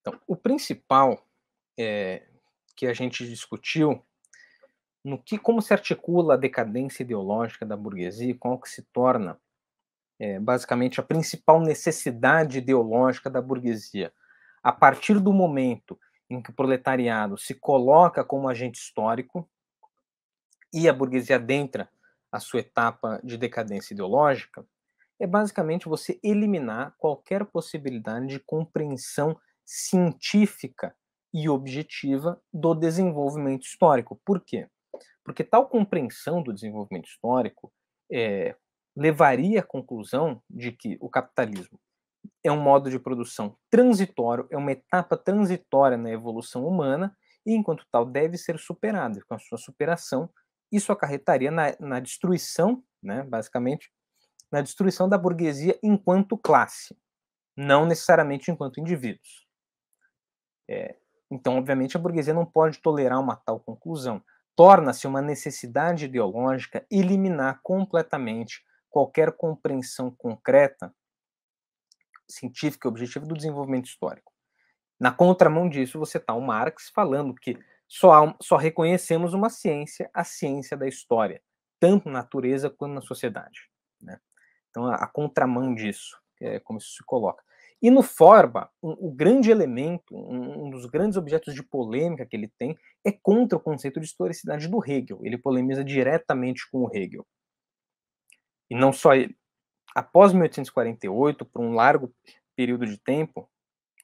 Então, o principal é, que a gente discutiu no que, como se articula a decadência ideológica da burguesia, qual que se torna é, basicamente a principal necessidade ideológica da burguesia. A partir do momento em que o proletariado se coloca como agente histórico e a burguesia adentra a sua etapa de decadência ideológica, é basicamente você eliminar qualquer possibilidade de compreensão científica e objetiva do desenvolvimento histórico. Por quê? Porque tal compreensão do desenvolvimento histórico é, levaria à conclusão de que o capitalismo é um modo de produção transitório, é uma etapa transitória na evolução humana, e enquanto tal deve ser superado. E com a sua superação, isso acarretaria na, na destruição, né, basicamente, na destruição da burguesia enquanto classe, não necessariamente enquanto indivíduos. É, então, obviamente, a burguesia não pode tolerar uma tal conclusão torna-se uma necessidade ideológica eliminar completamente qualquer compreensão concreta, científica e objetiva do desenvolvimento histórico. Na contramão disso, você está o Marx falando que só, há, só reconhecemos uma ciência, a ciência da história, tanto na natureza quanto na sociedade. Né? Então, a, a contramão disso, é como isso se coloca. E no Forba, o um, grande elemento, um, um dos grandes objetos de polêmica que ele tem é contra o conceito de historicidade do Hegel. Ele polemiza diretamente com o Hegel. E não só ele. Após 1848, por um largo período de tempo,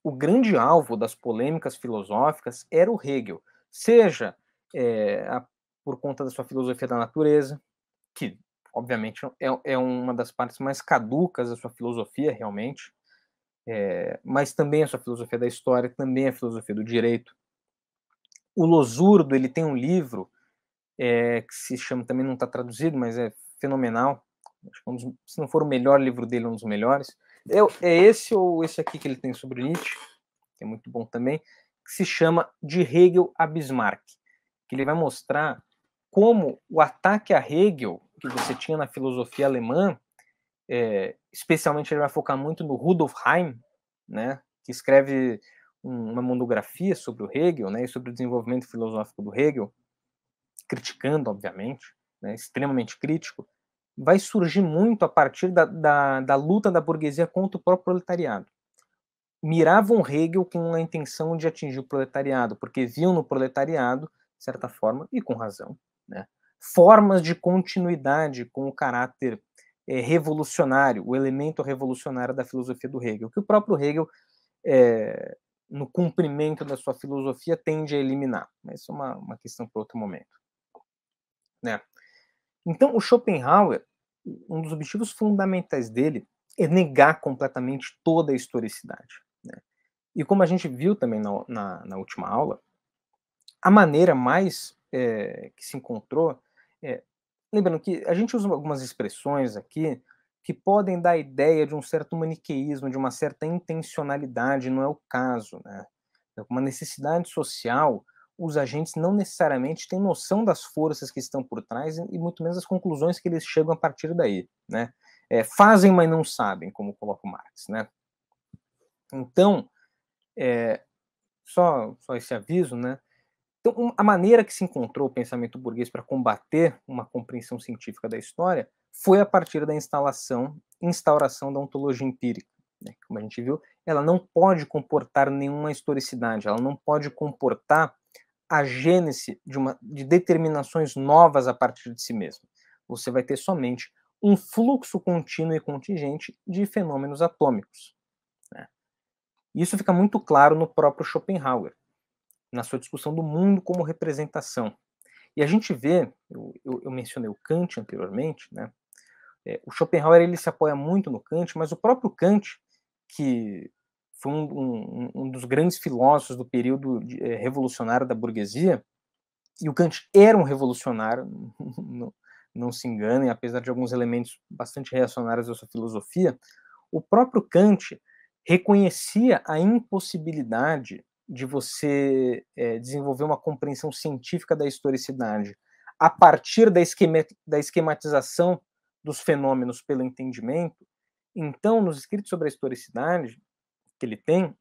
o grande alvo das polêmicas filosóficas era o Hegel, seja é, a, por conta da sua filosofia da natureza, que obviamente é, é uma das partes mais caducas da sua filosofia realmente, é, mas também a sua filosofia da história, também a filosofia do direito. O Losurdo ele tem um livro é, que se chama, também não está traduzido, mas é fenomenal. É um dos, se não for o melhor livro dele, é um dos melhores. É, é esse ou esse aqui que ele tem sobre Nietzsche, que é muito bom também, que se chama De Hegel a Bismarck, que ele vai mostrar como o ataque a Hegel que você tinha na filosofia alemã é, especialmente ele vai focar muito no Rudolf Heim, né, que escreve um, uma monografia sobre o Hegel, né, e sobre o desenvolvimento filosófico do Hegel, criticando, obviamente, né, extremamente crítico, vai surgir muito a partir da, da, da luta da burguesia contra o próprio proletariado. Miravam Hegel com a intenção de atingir o proletariado, porque viam no proletariado, de certa forma, e com razão, né, formas de continuidade com o caráter é, revolucionário, o elemento revolucionário da filosofia do Hegel, que o próprio Hegel, é, no cumprimento da sua filosofia, tende a eliminar. Mas isso é uma, uma questão para outro momento. Né? Então, o Schopenhauer, um dos objetivos fundamentais dele é negar completamente toda a historicidade. Né? E como a gente viu também na, na, na última aula, a maneira mais é, que se encontrou é, lembrando que a gente usa algumas expressões aqui que podem dar a ideia de um certo maniqueísmo, de uma certa intencionalidade, não é o caso. Né? É uma necessidade social, os agentes não necessariamente têm noção das forças que estão por trás e muito menos as conclusões que eles chegam a partir daí. Né? É, fazem, mas não sabem, como coloca o Marx. Né? Então, é, só, só esse aviso, né? Então, a maneira que se encontrou o pensamento burguês para combater uma compreensão científica da história foi a partir da instalação, instauração da ontologia empírica. Né? Como a gente viu, ela não pode comportar nenhuma historicidade, ela não pode comportar a gênese de, uma, de determinações novas a partir de si mesma. Você vai ter somente um fluxo contínuo e contingente de fenômenos atômicos. Né? Isso fica muito claro no próprio Schopenhauer na sua discussão do mundo como representação. E a gente vê, eu, eu, eu mencionei o Kant anteriormente, né? É, o Schopenhauer ele se apoia muito no Kant, mas o próprio Kant, que foi um, um, um dos grandes filósofos do período de, é, revolucionário da burguesia, e o Kant era um revolucionário, não, não se enganem, apesar de alguns elementos bastante reacionários da sua filosofia, o próprio Kant reconhecia a impossibilidade de você é, desenvolver uma compreensão científica da historicidade a partir da, esquema, da esquematização dos fenômenos pelo entendimento, então, nos escritos sobre a historicidade que ele tem,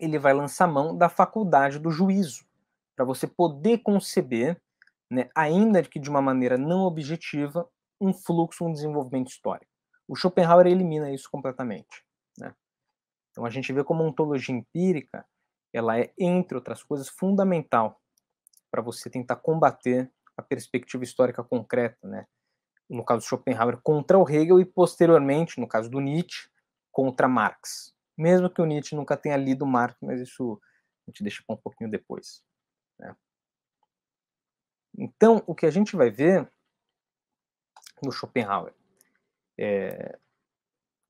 ele vai lançar mão da faculdade do juízo, para você poder conceber, né, ainda que de uma maneira não objetiva, um fluxo, um desenvolvimento histórico. O Schopenhauer elimina isso completamente. Né? Então, a gente vê como ontologia empírica ela é, entre outras coisas, fundamental para você tentar combater a perspectiva histórica concreta, né? no caso de Schopenhauer, contra o Hegel e, posteriormente, no caso do Nietzsche, contra Marx. Mesmo que o Nietzsche nunca tenha lido Marx, mas isso a gente deixa para um pouquinho depois. Né? Então, o que a gente vai ver no Schopenhauer é,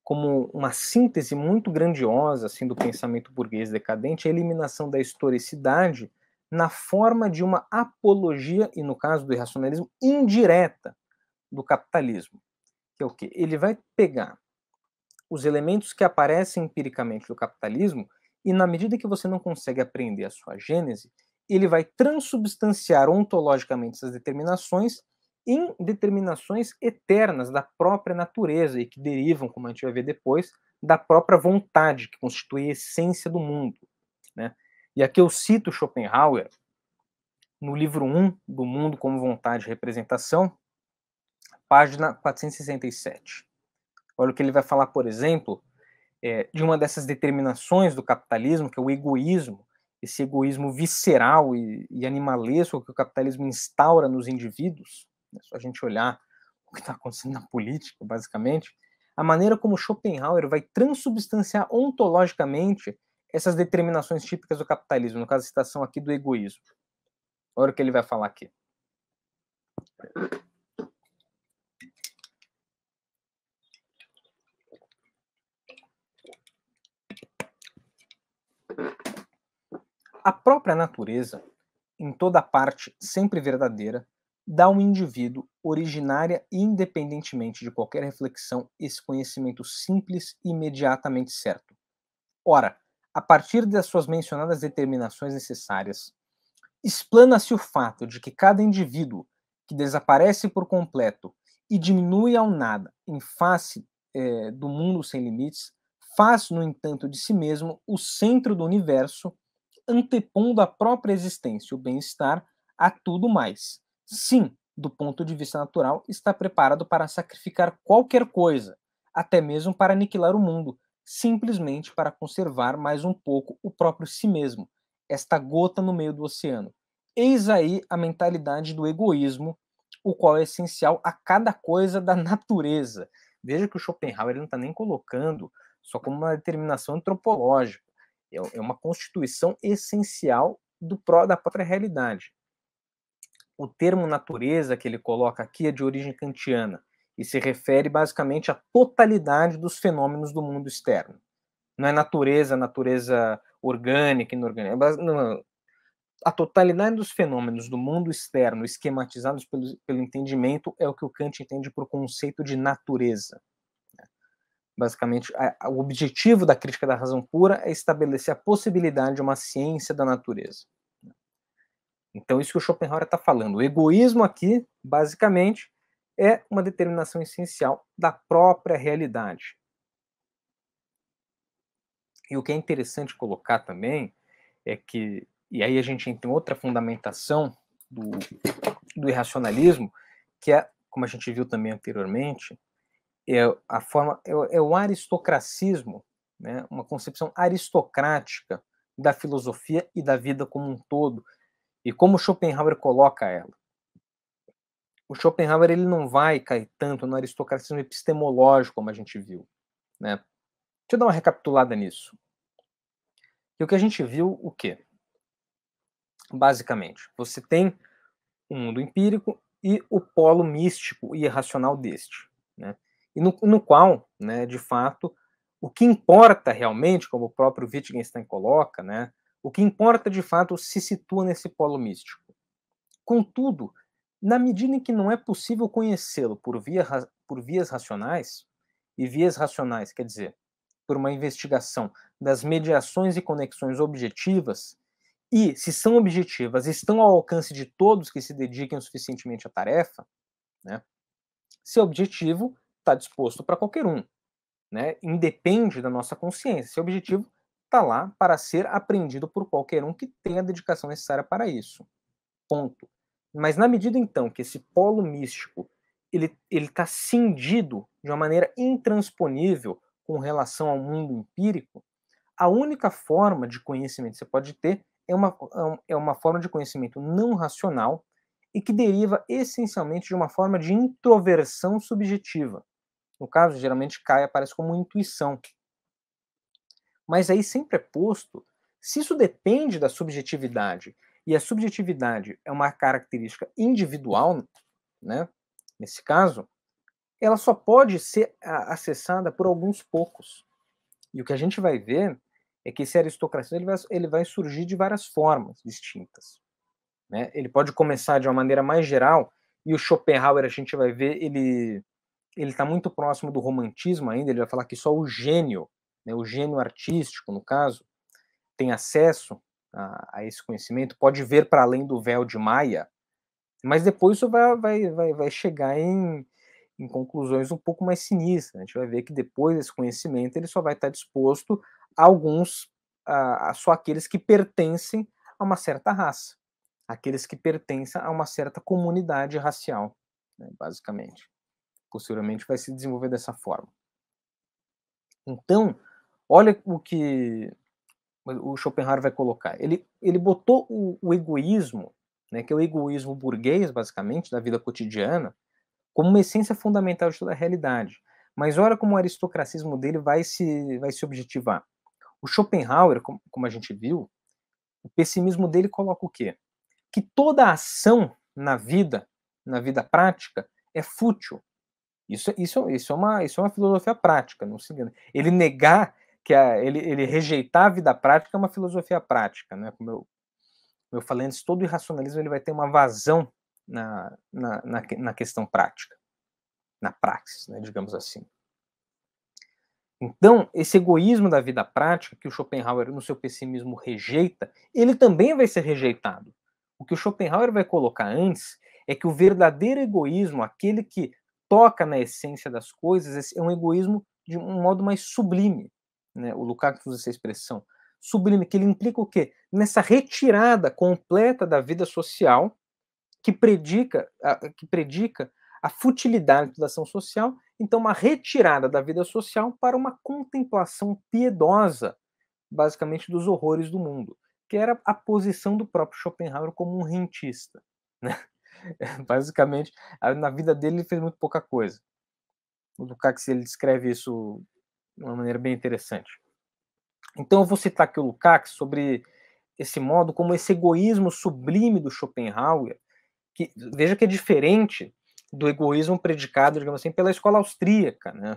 como uma síntese muito grandiosa assim do pensamento burguês decadente, a eliminação da historicidade na forma de uma apologia e no caso do irracionalismo indireta do capitalismo, que é o que ele vai pegar os elementos que aparecem empiricamente do capitalismo e na medida que você não consegue aprender a sua gênese, ele vai transubstanciar ontologicamente essas determinações indeterminações eternas da própria natureza e que derivam, como a gente vai ver depois, da própria vontade que constitui a essência do mundo. Né? E aqui eu cito Schopenhauer no livro 1 do Mundo como Vontade e Representação, página 467. Olha o que ele vai falar, por exemplo, é, de uma dessas determinações do capitalismo, que é o egoísmo, esse egoísmo visceral e, e animalesco que o capitalismo instaura nos indivíduos, é só a gente olhar o que está acontecendo na política, basicamente, a maneira como Schopenhauer vai transubstanciar ontologicamente essas determinações típicas do capitalismo, no caso, a citação aqui do egoísmo. Olha o que ele vai falar aqui. A própria natureza, em toda parte sempre verdadeira, dá um indivíduo originária e independentemente de qualquer reflexão esse conhecimento simples e imediatamente certo. Ora, a partir das suas mencionadas determinações necessárias, explana-se o fato de que cada indivíduo que desaparece por completo e diminui ao nada em face eh, do mundo sem limites, faz, no entanto, de si mesmo o centro do universo, antepondo a própria existência, o bem-estar, a tudo mais sim, do ponto de vista natural, está preparado para sacrificar qualquer coisa, até mesmo para aniquilar o mundo, simplesmente para conservar mais um pouco o próprio si mesmo, esta gota no meio do oceano. Eis aí a mentalidade do egoísmo, o qual é essencial a cada coisa da natureza. Veja que o Schopenhauer não está nem colocando só como uma determinação antropológica, é, é uma constituição essencial do da própria realidade o termo natureza que ele coloca aqui é de origem kantiana e se refere basicamente à totalidade dos fenômenos do mundo externo. Não é natureza, natureza orgânica, inorgânica. É a totalidade dos fenômenos do mundo externo esquematizados pelo, pelo entendimento é o que o Kant entende por conceito de natureza. Né? Basicamente, a, a, o objetivo da crítica da razão pura é estabelecer a possibilidade de uma ciência da natureza. Então, isso que o Schopenhauer está falando. O egoísmo aqui, basicamente, é uma determinação essencial da própria realidade. E o que é interessante colocar também é que, e aí a gente tem outra fundamentação do, do irracionalismo, que é, como a gente viu também anteriormente, é a forma é, é o aristocracismo, né? uma concepção aristocrática da filosofia e da vida como um todo, e como Schopenhauer coloca ela. O Schopenhauer ele não vai cair tanto no aristocracismo epistemológico como a gente viu, né? Deixa eu dar uma recapitulada nisso. E o que a gente viu, o quê? Basicamente, você tem o mundo empírico e o polo místico e irracional deste, né? E no, no qual, né, de fato, o que importa realmente, como o próprio Wittgenstein coloca, né, o que importa de fato se situa nesse polo místico. Contudo, na medida em que não é possível conhecê-lo por, via, por vias racionais, e vias racionais quer dizer, por uma investigação das mediações e conexões objetivas, e, se são objetivas, estão ao alcance de todos que se dediquem suficientemente à tarefa, né? se objetivo está disposto para qualquer um. Né? Independe da nossa consciência. Se objetivo está lá para ser aprendido por qualquer um que tenha a dedicação necessária para isso. Ponto. Mas na medida então que esse polo místico ele está cindido de uma maneira intransponível com relação ao mundo empírico, a única forma de conhecimento que você pode ter é uma, é, é uma forma de conhecimento não racional e que deriva essencialmente de uma forma de introversão subjetiva. No caso, geralmente, Kai aparece como intuição, mas aí sempre é posto se isso depende da subjetividade e a subjetividade é uma característica individual, né? Nesse caso, ela só pode ser acessada por alguns poucos. E o que a gente vai ver é que esse aristocracia ele vai, ele vai surgir de várias formas distintas. Né? Ele pode começar de uma maneira mais geral, e o Schopenhauer, a gente vai ver, ele ele está muito próximo do romantismo ainda, ele vai falar que só o gênio né, o gênio artístico, no caso, tem acesso a, a esse conhecimento, pode ver para além do véu de Maia, mas depois isso vai, vai, vai, vai chegar em, em conclusões um pouco mais sinistras. Né? A gente vai ver que depois desse conhecimento ele só vai estar disposto a alguns, a, a só aqueles que pertencem a uma certa raça, aqueles que pertencem a uma certa comunidade racial, né? basicamente. Posteriormente vai se desenvolver dessa forma. Então, Olha o que o Schopenhauer vai colocar. Ele, ele botou o, o egoísmo, né, que é o egoísmo burguês, basicamente, da vida cotidiana, como uma essência fundamental de toda a realidade. Mas olha como o aristocracismo dele vai se, vai se objetivar. O Schopenhauer, como, como a gente viu, o pessimismo dele coloca o quê? Que toda ação na vida, na vida prática, é fútil. Isso, isso, isso, é, uma, isso é uma filosofia prática, não se engana. Ele negar que a, ele, ele rejeitar a vida prática é uma filosofia prática, né? Como eu, eu falei antes, todo irracionalismo ele vai ter uma vazão na, na, na, na questão prática, na praxis, né, digamos assim. Então, esse egoísmo da vida prática, que o Schopenhauer, no seu pessimismo, rejeita, ele também vai ser rejeitado. O que o Schopenhauer vai colocar antes é que o verdadeiro egoísmo, aquele que toca na essência das coisas, é um egoísmo de um modo mais sublime, né, o Lukács usa essa expressão, sublime, que ele implica o quê? Nessa retirada completa da vida social que predica a, que predica a futilidade da ação social, então uma retirada da vida social para uma contemplação piedosa, basicamente dos horrores do mundo, que era a posição do próprio Schopenhauer como um rentista, né? Basicamente, na vida dele ele fez muito pouca coisa. O Lukács ele descreve isso de uma maneira bem interessante. Então eu vou citar aqui o Lukács sobre esse modo como esse egoísmo sublime do Schopenhauer, que veja que é diferente do egoísmo predicado, digamos assim, pela escola austríaca, né?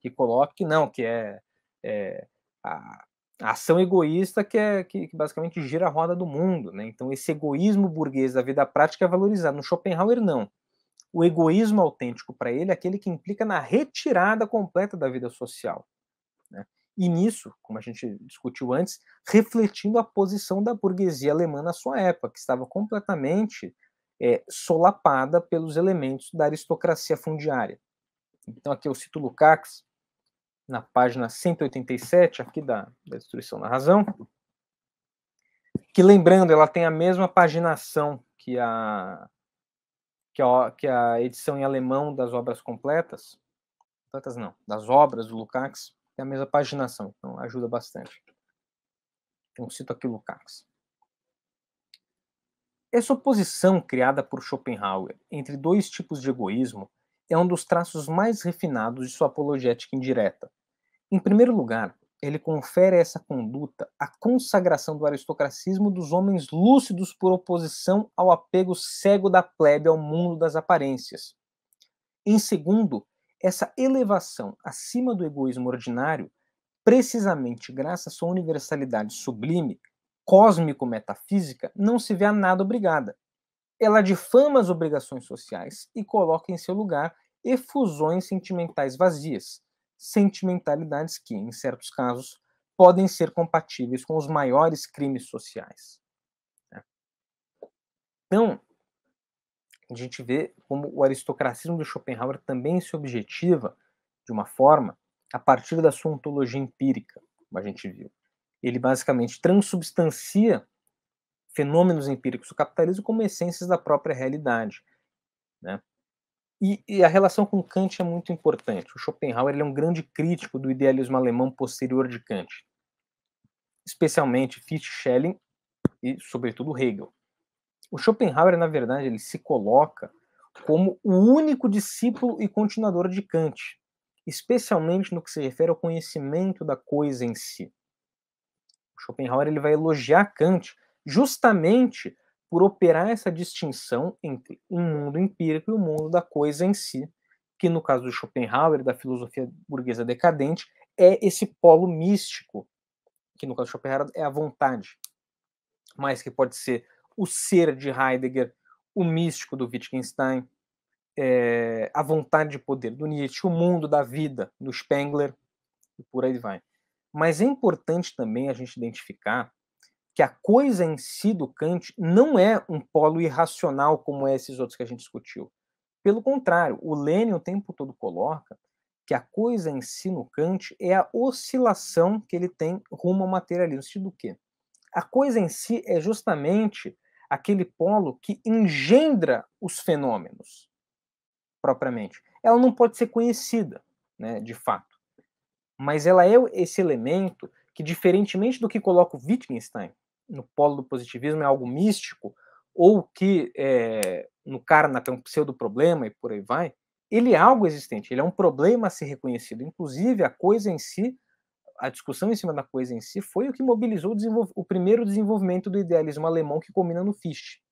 Que coloca que não, que é, é a, a ação egoísta que é que, que, basicamente gira a roda do mundo, né? Então esse egoísmo burguês da vida prática é valorizado. No Schopenhauer não. O egoísmo autêntico para ele é aquele que implica na retirada completa da vida social. Né? E nisso, como a gente discutiu antes, refletindo a posição da burguesia alemã na sua época, que estava completamente é, solapada pelos elementos da aristocracia fundiária. Então, aqui eu cito Lukács, na página 187, aqui da, da Destruição da Razão, que, lembrando, ela tem a mesma paginação que a que a, é que é a edição em alemão das obras completas, completas não, das obras do Lukács, é a mesma paginação, então ajuda bastante. Então cito aqui Lukács. Essa oposição criada por Schopenhauer entre dois tipos de egoísmo é um dos traços mais refinados de sua apologética indireta. Em primeiro lugar, ele confere a essa conduta a consagração do aristocracismo dos homens lúcidos por oposição ao apego cego da plebe ao mundo das aparências. Em segundo, essa elevação acima do egoísmo ordinário, precisamente graças à sua universalidade sublime, cósmico-metafísica, não se vê a nada obrigada. Ela difama as obrigações sociais e coloca em seu lugar efusões sentimentais vazias sentimentalidades que, em certos casos, podem ser compatíveis com os maiores crimes sociais. Né? Então, a gente vê como o aristocracismo de Schopenhauer também se objetiva, de uma forma, a partir da sua ontologia empírica, como a gente viu. Ele basicamente transubstancia fenômenos empíricos do capitalismo como essências da própria realidade. Né? E, e, a relação com Kant é muito importante. O Schopenhauer é um grande crítico do idealismo alemão posterior de Kant, especialmente Fichte, Schelling e, sobretudo, Hegel. O Schopenhauer, na verdade, ele se coloca como o único discípulo e continuador de Kant, especialmente no que se refere ao conhecimento da coisa em si. O Schopenhauer ele vai elogiar Kant justamente por operar essa distinção entre um mundo empírico e o um mundo da coisa em si, que no caso do Schopenhauer, da filosofia burguesa decadente, é esse polo místico, que no caso do Schopenhauer é a vontade, mas que pode ser o ser de Heidegger, o místico do Wittgenstein, é, a vontade de poder do Nietzsche, o mundo da vida do Spengler e por aí vai. Mas é importante também a gente identificar que a coisa em si do Kant não é um polo irracional como é esses outros que a gente discutiu. Pelo contrário, o Lênin o tempo todo coloca que a coisa em si no Kant é a oscilação que ele tem rumo ao materialismo. do quê? A coisa em si é justamente aquele polo que engendra os fenômenos propriamente. Ela não pode ser conhecida, né, de fato. Mas ela é esse elemento que, diferentemente do que coloca o Wittgenstein, no polo do positivismo é algo místico, ou que é, no Karna é um pseudo-problema e por aí vai, ele é algo existente, ele é um problema a ser reconhecido. Inclusive, a coisa em si, a discussão em cima da coisa em si, foi o que mobilizou o, o primeiro desenvolvimento do idealismo alemão que combina no Fichte.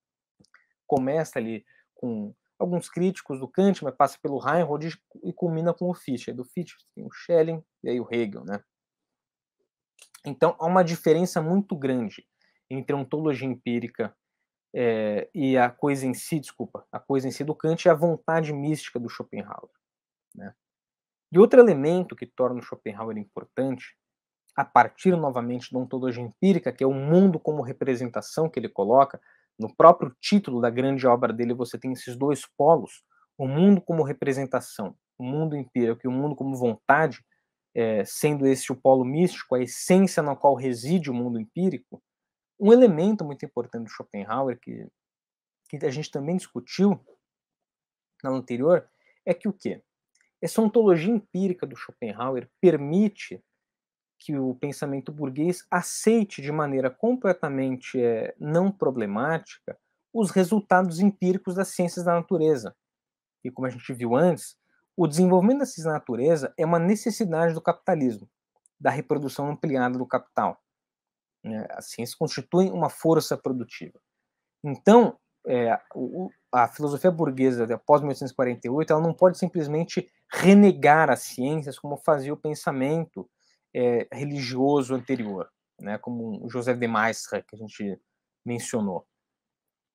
Começa ali com alguns críticos do Kant, mas passa pelo Reinhold e culmina com o Fichte. Aí do Fichte tem o Schelling e aí o Hegel, né? Então há uma diferença muito grande entre a ontologia empírica é, e a coisa em si, desculpa, a coisa em si do Kant é a vontade mística do Schopenhauer. Né? E outro elemento que torna o Schopenhauer importante, a partir novamente da ontologia empírica, que é o mundo como representação que ele coloca, no próprio título da grande obra dele você tem esses dois polos, o mundo como representação, o mundo empírico e o mundo como vontade, é, sendo esse o polo místico, a essência na qual reside o mundo empírico, um elemento muito importante do Schopenhauer, que, que a gente também discutiu na aula anterior, é que o quê? Essa ontologia empírica do Schopenhauer permite que o pensamento burguês aceite de maneira completamente é, não problemática os resultados empíricos das ciências da natureza. E como a gente viu antes, o desenvolvimento da ciência da natureza é uma necessidade do capitalismo, da reprodução ampliada do capital. Né? A assim, ciência constitui uma força produtiva. Então, é, o, a filosofia burguesa após 1848 ela não pode simplesmente renegar as ciências como fazia o pensamento é, religioso anterior, né? como o José de Maistre, que a gente mencionou.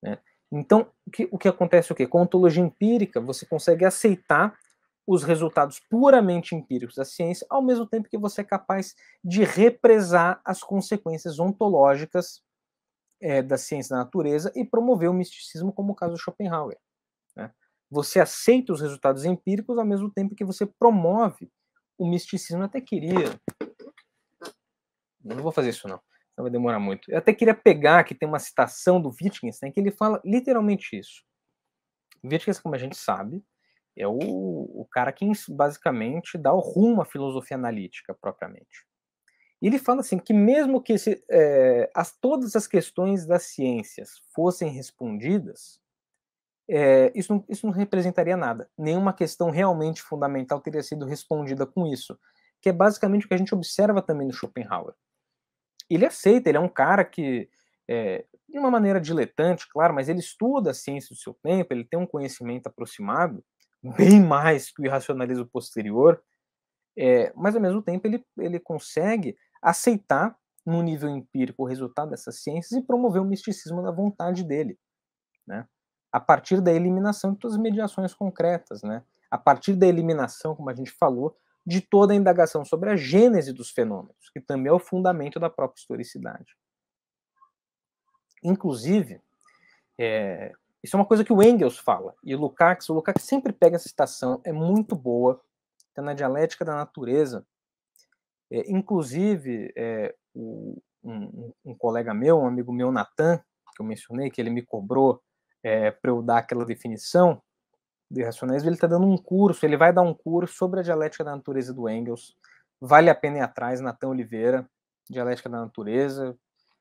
Né? Então, o que, o que acontece é o quê? Com a ontologia empírica, você consegue aceitar os resultados puramente empíricos da ciência, ao mesmo tempo que você é capaz de represar as consequências ontológicas é, da ciência da natureza e promover o misticismo, como o caso de Schopenhauer. Né? Você aceita os resultados empíricos ao mesmo tempo que você promove o misticismo. Eu até queria. Eu não vou fazer isso, não. Não vai demorar muito. Eu até queria pegar que tem uma citação do Wittgenstein que ele fala literalmente isso. Wittgenstein, como a gente sabe, é o, o cara que basicamente dá o rumo à filosofia analítica propriamente. ele fala assim que mesmo que se, é, as, todas as questões das ciências fossem respondidas, é, isso, não, isso não representaria nada. Nenhuma questão realmente fundamental teria sido respondida com isso, que é basicamente o que a gente observa também no Schopenhauer. Ele aceita, ele é um cara que é, de uma maneira diletante, claro, mas ele estuda a ciência do seu tempo, ele tem um conhecimento aproximado, bem mais que o irracionalismo posterior, é, mas ao mesmo tempo ele, ele consegue aceitar no nível empírico o resultado dessas ciências e promover o misticismo da vontade dele, né? a partir da eliminação de todas as mediações concretas, né? a partir da eliminação, como a gente falou, de toda a indagação sobre a gênese dos fenômenos, que também é o fundamento da própria historicidade. Inclusive, é, isso é uma coisa que o Engels fala. E o Lukács, o Lukács sempre pega essa citação, é muito boa, está na dialética da natureza. É, inclusive, é, o, um, um, colega meu, um amigo meu, Natan, que eu mencionei, que ele me cobrou é, para eu dar aquela definição de racionais, ele está dando um curso, ele vai dar um curso sobre a dialética da natureza do Engels. Vale a pena ir atrás, Natan Oliveira, Dialética da Natureza.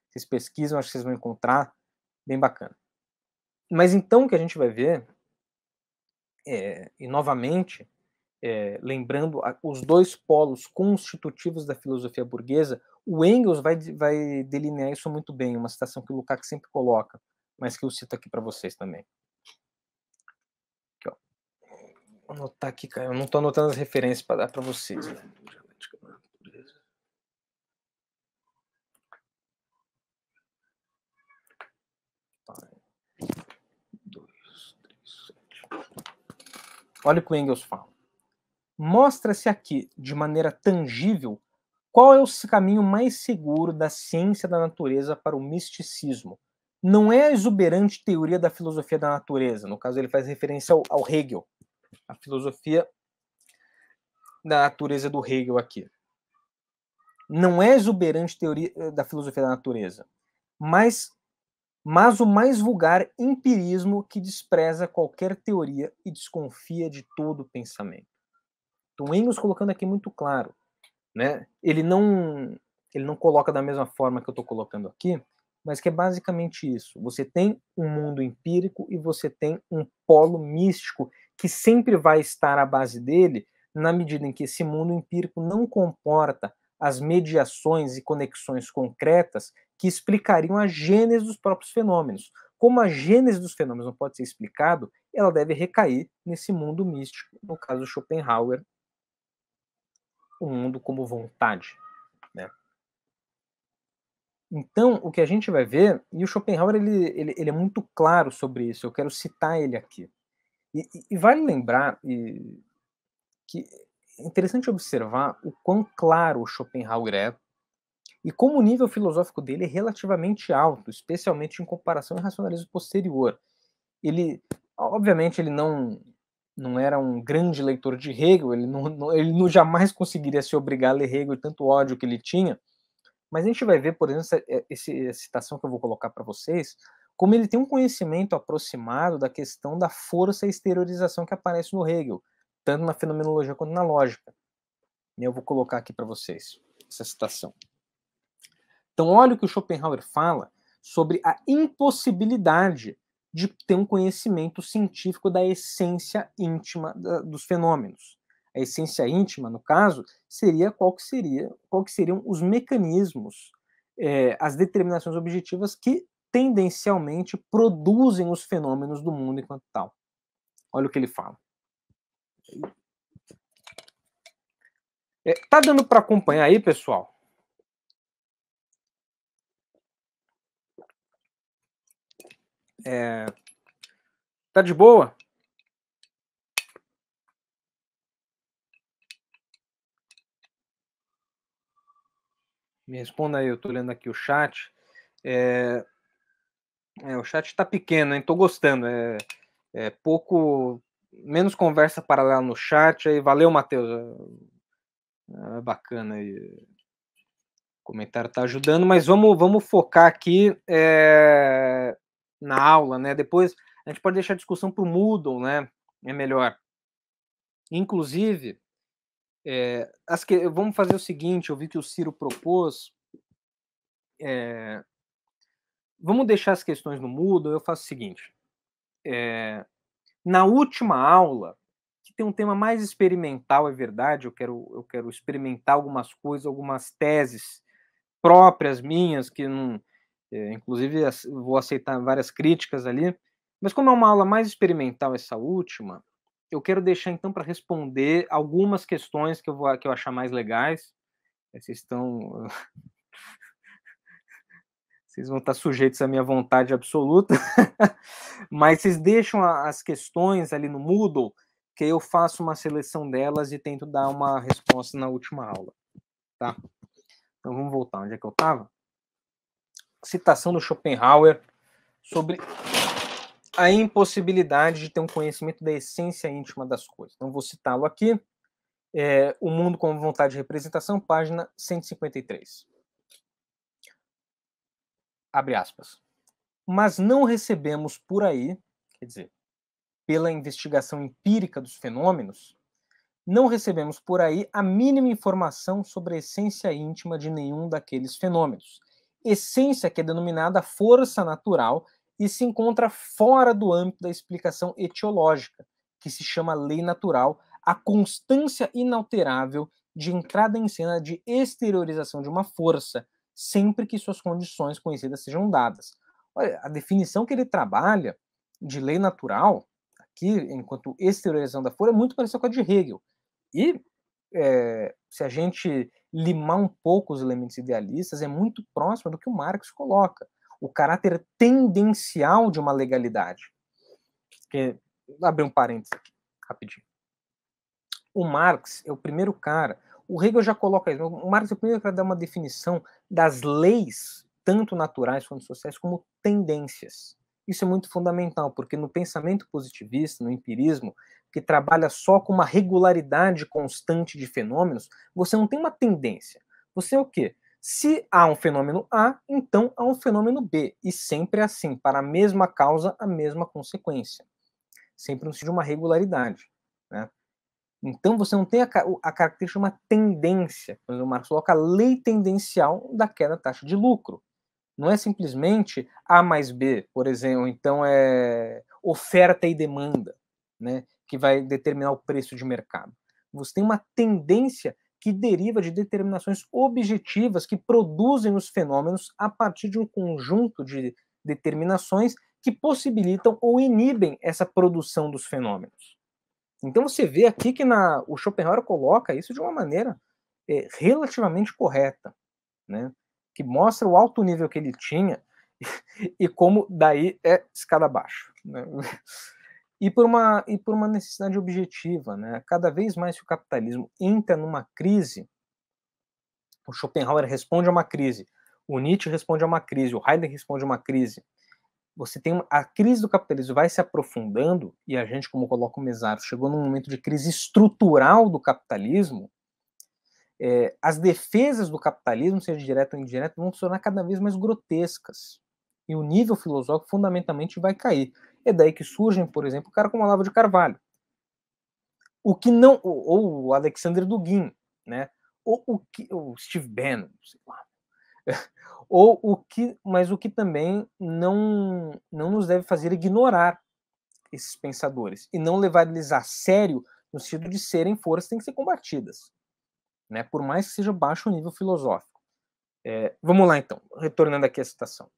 Vocês pesquisam, acho que vocês vão encontrar. Bem bacana. Mas então o que a gente vai ver, é, e novamente, é, lembrando a, os dois polos constitutivos da filosofia burguesa, o Engels vai, vai delinear isso muito bem, uma citação que o Lukács sempre coloca, mas que eu cito aqui para vocês também. Aqui, ó. Vou anotar aqui, cara. Eu não estou anotando as referências para dar para vocês. Né? Olha o que o Engels fala. Mostra-se aqui, de maneira tangível, qual é o caminho mais seguro da ciência da natureza para o misticismo. Não é a exuberante teoria da filosofia da natureza, no caso ele faz referência ao, ao Hegel, a filosofia da natureza do Hegel aqui. Não é a exuberante teoria eh, da filosofia da natureza, mas mas o mais vulgar empirismo que despreza qualquer teoria e desconfia de todo pensamento. Então Engels colocando aqui muito claro, né? Ele não ele não coloca da mesma forma que eu estou colocando aqui, mas que é basicamente isso. Você tem um mundo empírico e você tem um polo místico que sempre vai estar à base dele, na medida em que esse mundo empírico não comporta as mediações e conexões concretas que explicariam a gênese dos próprios fenômenos. Como a gênese dos fenômenos não pode ser explicado, ela deve recair nesse mundo místico, no caso de Schopenhauer, o mundo como vontade. Né? Então, o que a gente vai ver, e o Schopenhauer ele, ele, ele é muito claro sobre isso, eu quero citar ele aqui. E, e vale lembrar e, que é interessante observar o quão claro o Schopenhauer é e como o nível filosófico dele é relativamente alto, especialmente em comparação ao racionalismo posterior, ele, obviamente, ele não não era um grande leitor de Hegel, ele não, não ele não jamais conseguiria se obrigar a ler Hegel, tanto ódio que ele tinha. Mas a gente vai ver, por exemplo, essa, é, essa citação que eu vou colocar para vocês, como ele tem um conhecimento aproximado da questão da força e exteriorização que aparece no Hegel, tanto na fenomenologia quanto na lógica. E eu vou colocar aqui para vocês essa citação. Então, olha o que o Schopenhauer fala sobre a impossibilidade de ter um conhecimento científico da essência íntima da, dos fenômenos. A essência íntima, no caso, seria qual que seria, qual que seriam os mecanismos, é, as determinações objetivas que tendencialmente produzem os fenômenos do mundo enquanto tal. Olha o que ele fala. É, tá dando para acompanhar aí, pessoal? É... Tá de boa? Me responda aí, eu tô lendo aqui o chat. É... É, o chat está pequeno, hein? Tô gostando. É, é, pouco. Menos conversa paralela no chat. Aí, valeu, Matheus. É, é bacana aí. O comentário está ajudando, mas vamos, vamos focar aqui. É na aula, né? Depois a gente pode deixar a discussão para o Moodle, né? É melhor. Inclusive, é, as que, vamos fazer o seguinte, eu vi que o Ciro propôs. É, vamos deixar as questões no Moodle, eu faço o seguinte. É, na última aula, que tem um tema mais experimental, é verdade, eu quero, eu quero experimentar algumas coisas, algumas teses próprias minhas, que não, é, inclusive, vou aceitar várias críticas ali. Mas como é uma aula mais experimental essa última, eu quero deixar então para responder algumas questões que eu vou que eu achar mais legais. É, vocês estão vocês vão estar sujeitos à minha vontade absoluta, mas vocês deixam as questões ali no Moodle, que eu faço uma seleção delas e tento dar uma resposta na última aula, tá? Então vamos voltar onde é que eu estava citação do Schopenhauer sobre a impossibilidade de ter um conhecimento da essência íntima das coisas. Então, vou citá-lo aqui. É, o Mundo como Vontade de Representação, página 153. Abre aspas. Mas não recebemos por aí, quer dizer, pela investigação empírica dos fenômenos, não recebemos por aí a mínima informação sobre a essência íntima de nenhum daqueles fenômenos, essência que é denominada força natural e se encontra fora do âmbito da explicação etiológica, que se chama lei natural, a constância inalterável de entrada em cena de exteriorização de uma força, sempre que suas condições conhecidas sejam dadas. Olha, a definição que ele trabalha de lei natural, aqui, enquanto exteriorização da força, é muito parecida com a de Hegel. E é, se a gente limar um pouco os elementos idealistas, é muito próximo do que o Marx coloca. O caráter tendencial de uma legalidade. Que, abrir um parênteses aqui, rapidinho. O Marx é o primeiro cara. O Hegel já coloca isso. O Marx é o primeiro cara a dar uma definição das leis, tanto naturais quanto sociais, como tendências. Isso é muito fundamental, porque no pensamento positivista, no empirismo, que trabalha só com uma regularidade constante de fenômenos, você não tem uma tendência. Você é o quê? Se há um fenômeno A, então há um fenômeno B. E sempre é assim, para a mesma causa, a mesma consequência. Sempre no sentido de uma regularidade. Né? Então você não tem a, a característica de uma tendência. Por o Marx coloca a lei tendencial da queda da taxa de lucro. Não é simplesmente A mais B, por exemplo, então é oferta e demanda. Né? que vai determinar o preço de mercado. Você tem uma tendência que deriva de determinações objetivas que produzem os fenômenos a partir de um conjunto de determinações que possibilitam ou inibem essa produção dos fenômenos. Então você vê aqui que na, o Schopenhauer coloca isso de uma maneira é, relativamente correta, né? que mostra o alto nível que ele tinha e, e como daí é escada abaixo. Né? e por uma, e por uma necessidade objetiva. Né? Cada vez mais que o capitalismo entra numa crise, o Schopenhauer responde a uma crise, o Nietzsche responde a uma crise, o Heidegger responde a uma crise. Você tem uma, a crise do capitalismo vai se aprofundando e a gente, como coloca o Mesário, chegou num momento de crise estrutural do capitalismo. É, as defesas do capitalismo, seja direta ou indireta, vão se tornar cada vez mais grotescas e o nível filosófico fundamentalmente vai cair. É daí que surgem, por exemplo, o cara como Olavo de Carvalho. O que não. Ou, o Alexander Duguin, né? Ou o que. o Steve Bannon, sei lá. Ou o que, mas o que também não, não nos deve fazer ignorar esses pensadores e não levar eles a sério no sentido de serem forças que têm que ser combatidas, né? Por mais que seja baixo o nível filosófico. É, vamos lá então, retornando aqui à citação.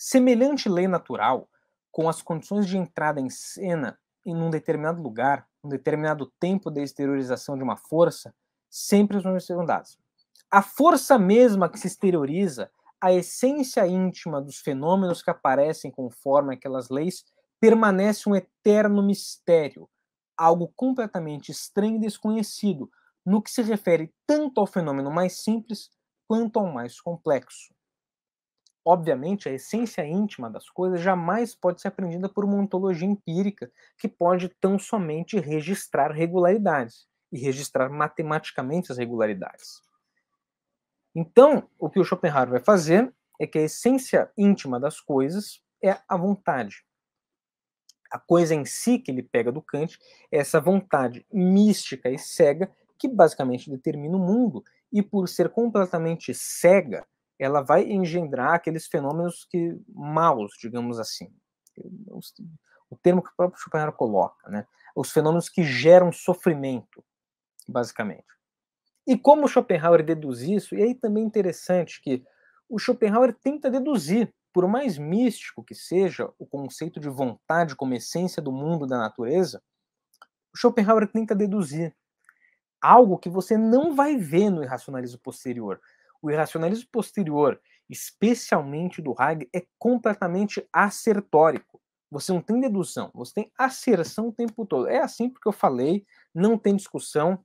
Semelhante lei natural, com as condições de entrada em cena em um determinado lugar, um determinado tempo da exteriorização de uma força, sempre as mesmas serão dadas. A força mesma que se exterioriza, a essência íntima dos fenômenos que aparecem conforme aquelas leis, permanece um eterno mistério, algo completamente estranho e desconhecido, no que se refere tanto ao fenômeno mais simples quanto ao mais complexo. Obviamente, a essência íntima das coisas jamais pode ser aprendida por uma ontologia empírica que pode tão somente registrar regularidades e registrar matematicamente as regularidades. Então, o que o Schopenhauer vai fazer é que a essência íntima das coisas é a vontade. A coisa em si que ele pega do Kant é essa vontade mística e cega que basicamente determina o mundo, e por ser completamente cega, ela vai engendrar aqueles fenômenos que maus, digamos assim. O termo que o próprio Schopenhauer coloca, né? Os fenômenos que geram sofrimento, basicamente. E como Schopenhauer deduz isso, e aí também é interessante que o Schopenhauer tenta deduzir, por mais místico que seja o conceito de vontade como essência do mundo da natureza, o Schopenhauer tenta deduzir algo que você não vai ver no irracionalismo posterior. O irracionalismo posterior, especialmente do Heidegger, é completamente assertório. Você não tem dedução, você tem acerção o tempo todo. É assim porque eu falei, não tem discussão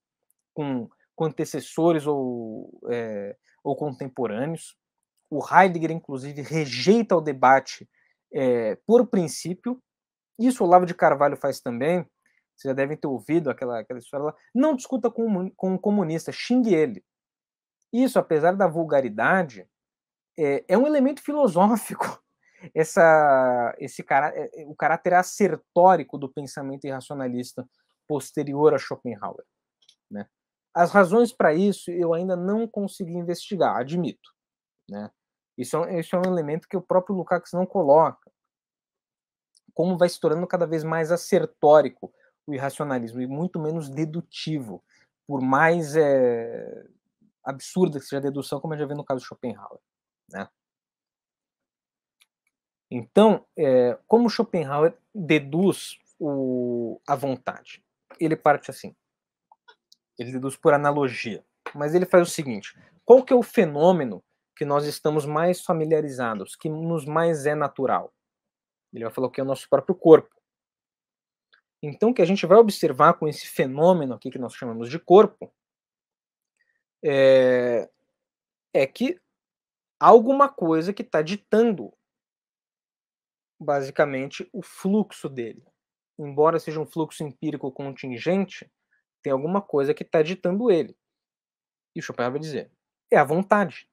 com, com antecessores ou, é, ou contemporâneos. O Heidegger, inclusive, rejeita o debate é, por princípio. Isso o Olavo de Carvalho faz também. Vocês já devem ter ouvido aquela, aquela história lá. Não discuta com, com um comunista, xingue ele. Isso, apesar da vulgaridade, é, é um elemento filosófico. Essa, esse é, é, o caráter assertórico do pensamento irracionalista posterior a Schopenhauer. Né? As razões para isso eu ainda não consegui investigar, admito. Né? Isso, é, isso é um elemento que o próprio Lukács não coloca. Como vai se tornando cada vez mais assertórico o irracionalismo e muito menos dedutivo, por mais é, absurda que seja a dedução, como a gente já vê no caso de Schopenhauer. Né? Então, é, como Schopenhauer deduz o, a vontade? Ele parte assim. Ele deduz por analogia. Mas ele faz o seguinte: qual que é o fenômeno que nós estamos mais familiarizados, que nos mais é natural? Ele vai falar que é o nosso próprio corpo. Então, o que a gente vai observar com esse fenômeno aqui que nós chamamos de corpo é, é que há alguma coisa que está ditando basicamente o fluxo dele. Embora seja um fluxo empírico contingente, tem alguma coisa que está ditando ele. E o Schopenhauer vai dizer: é a vontade.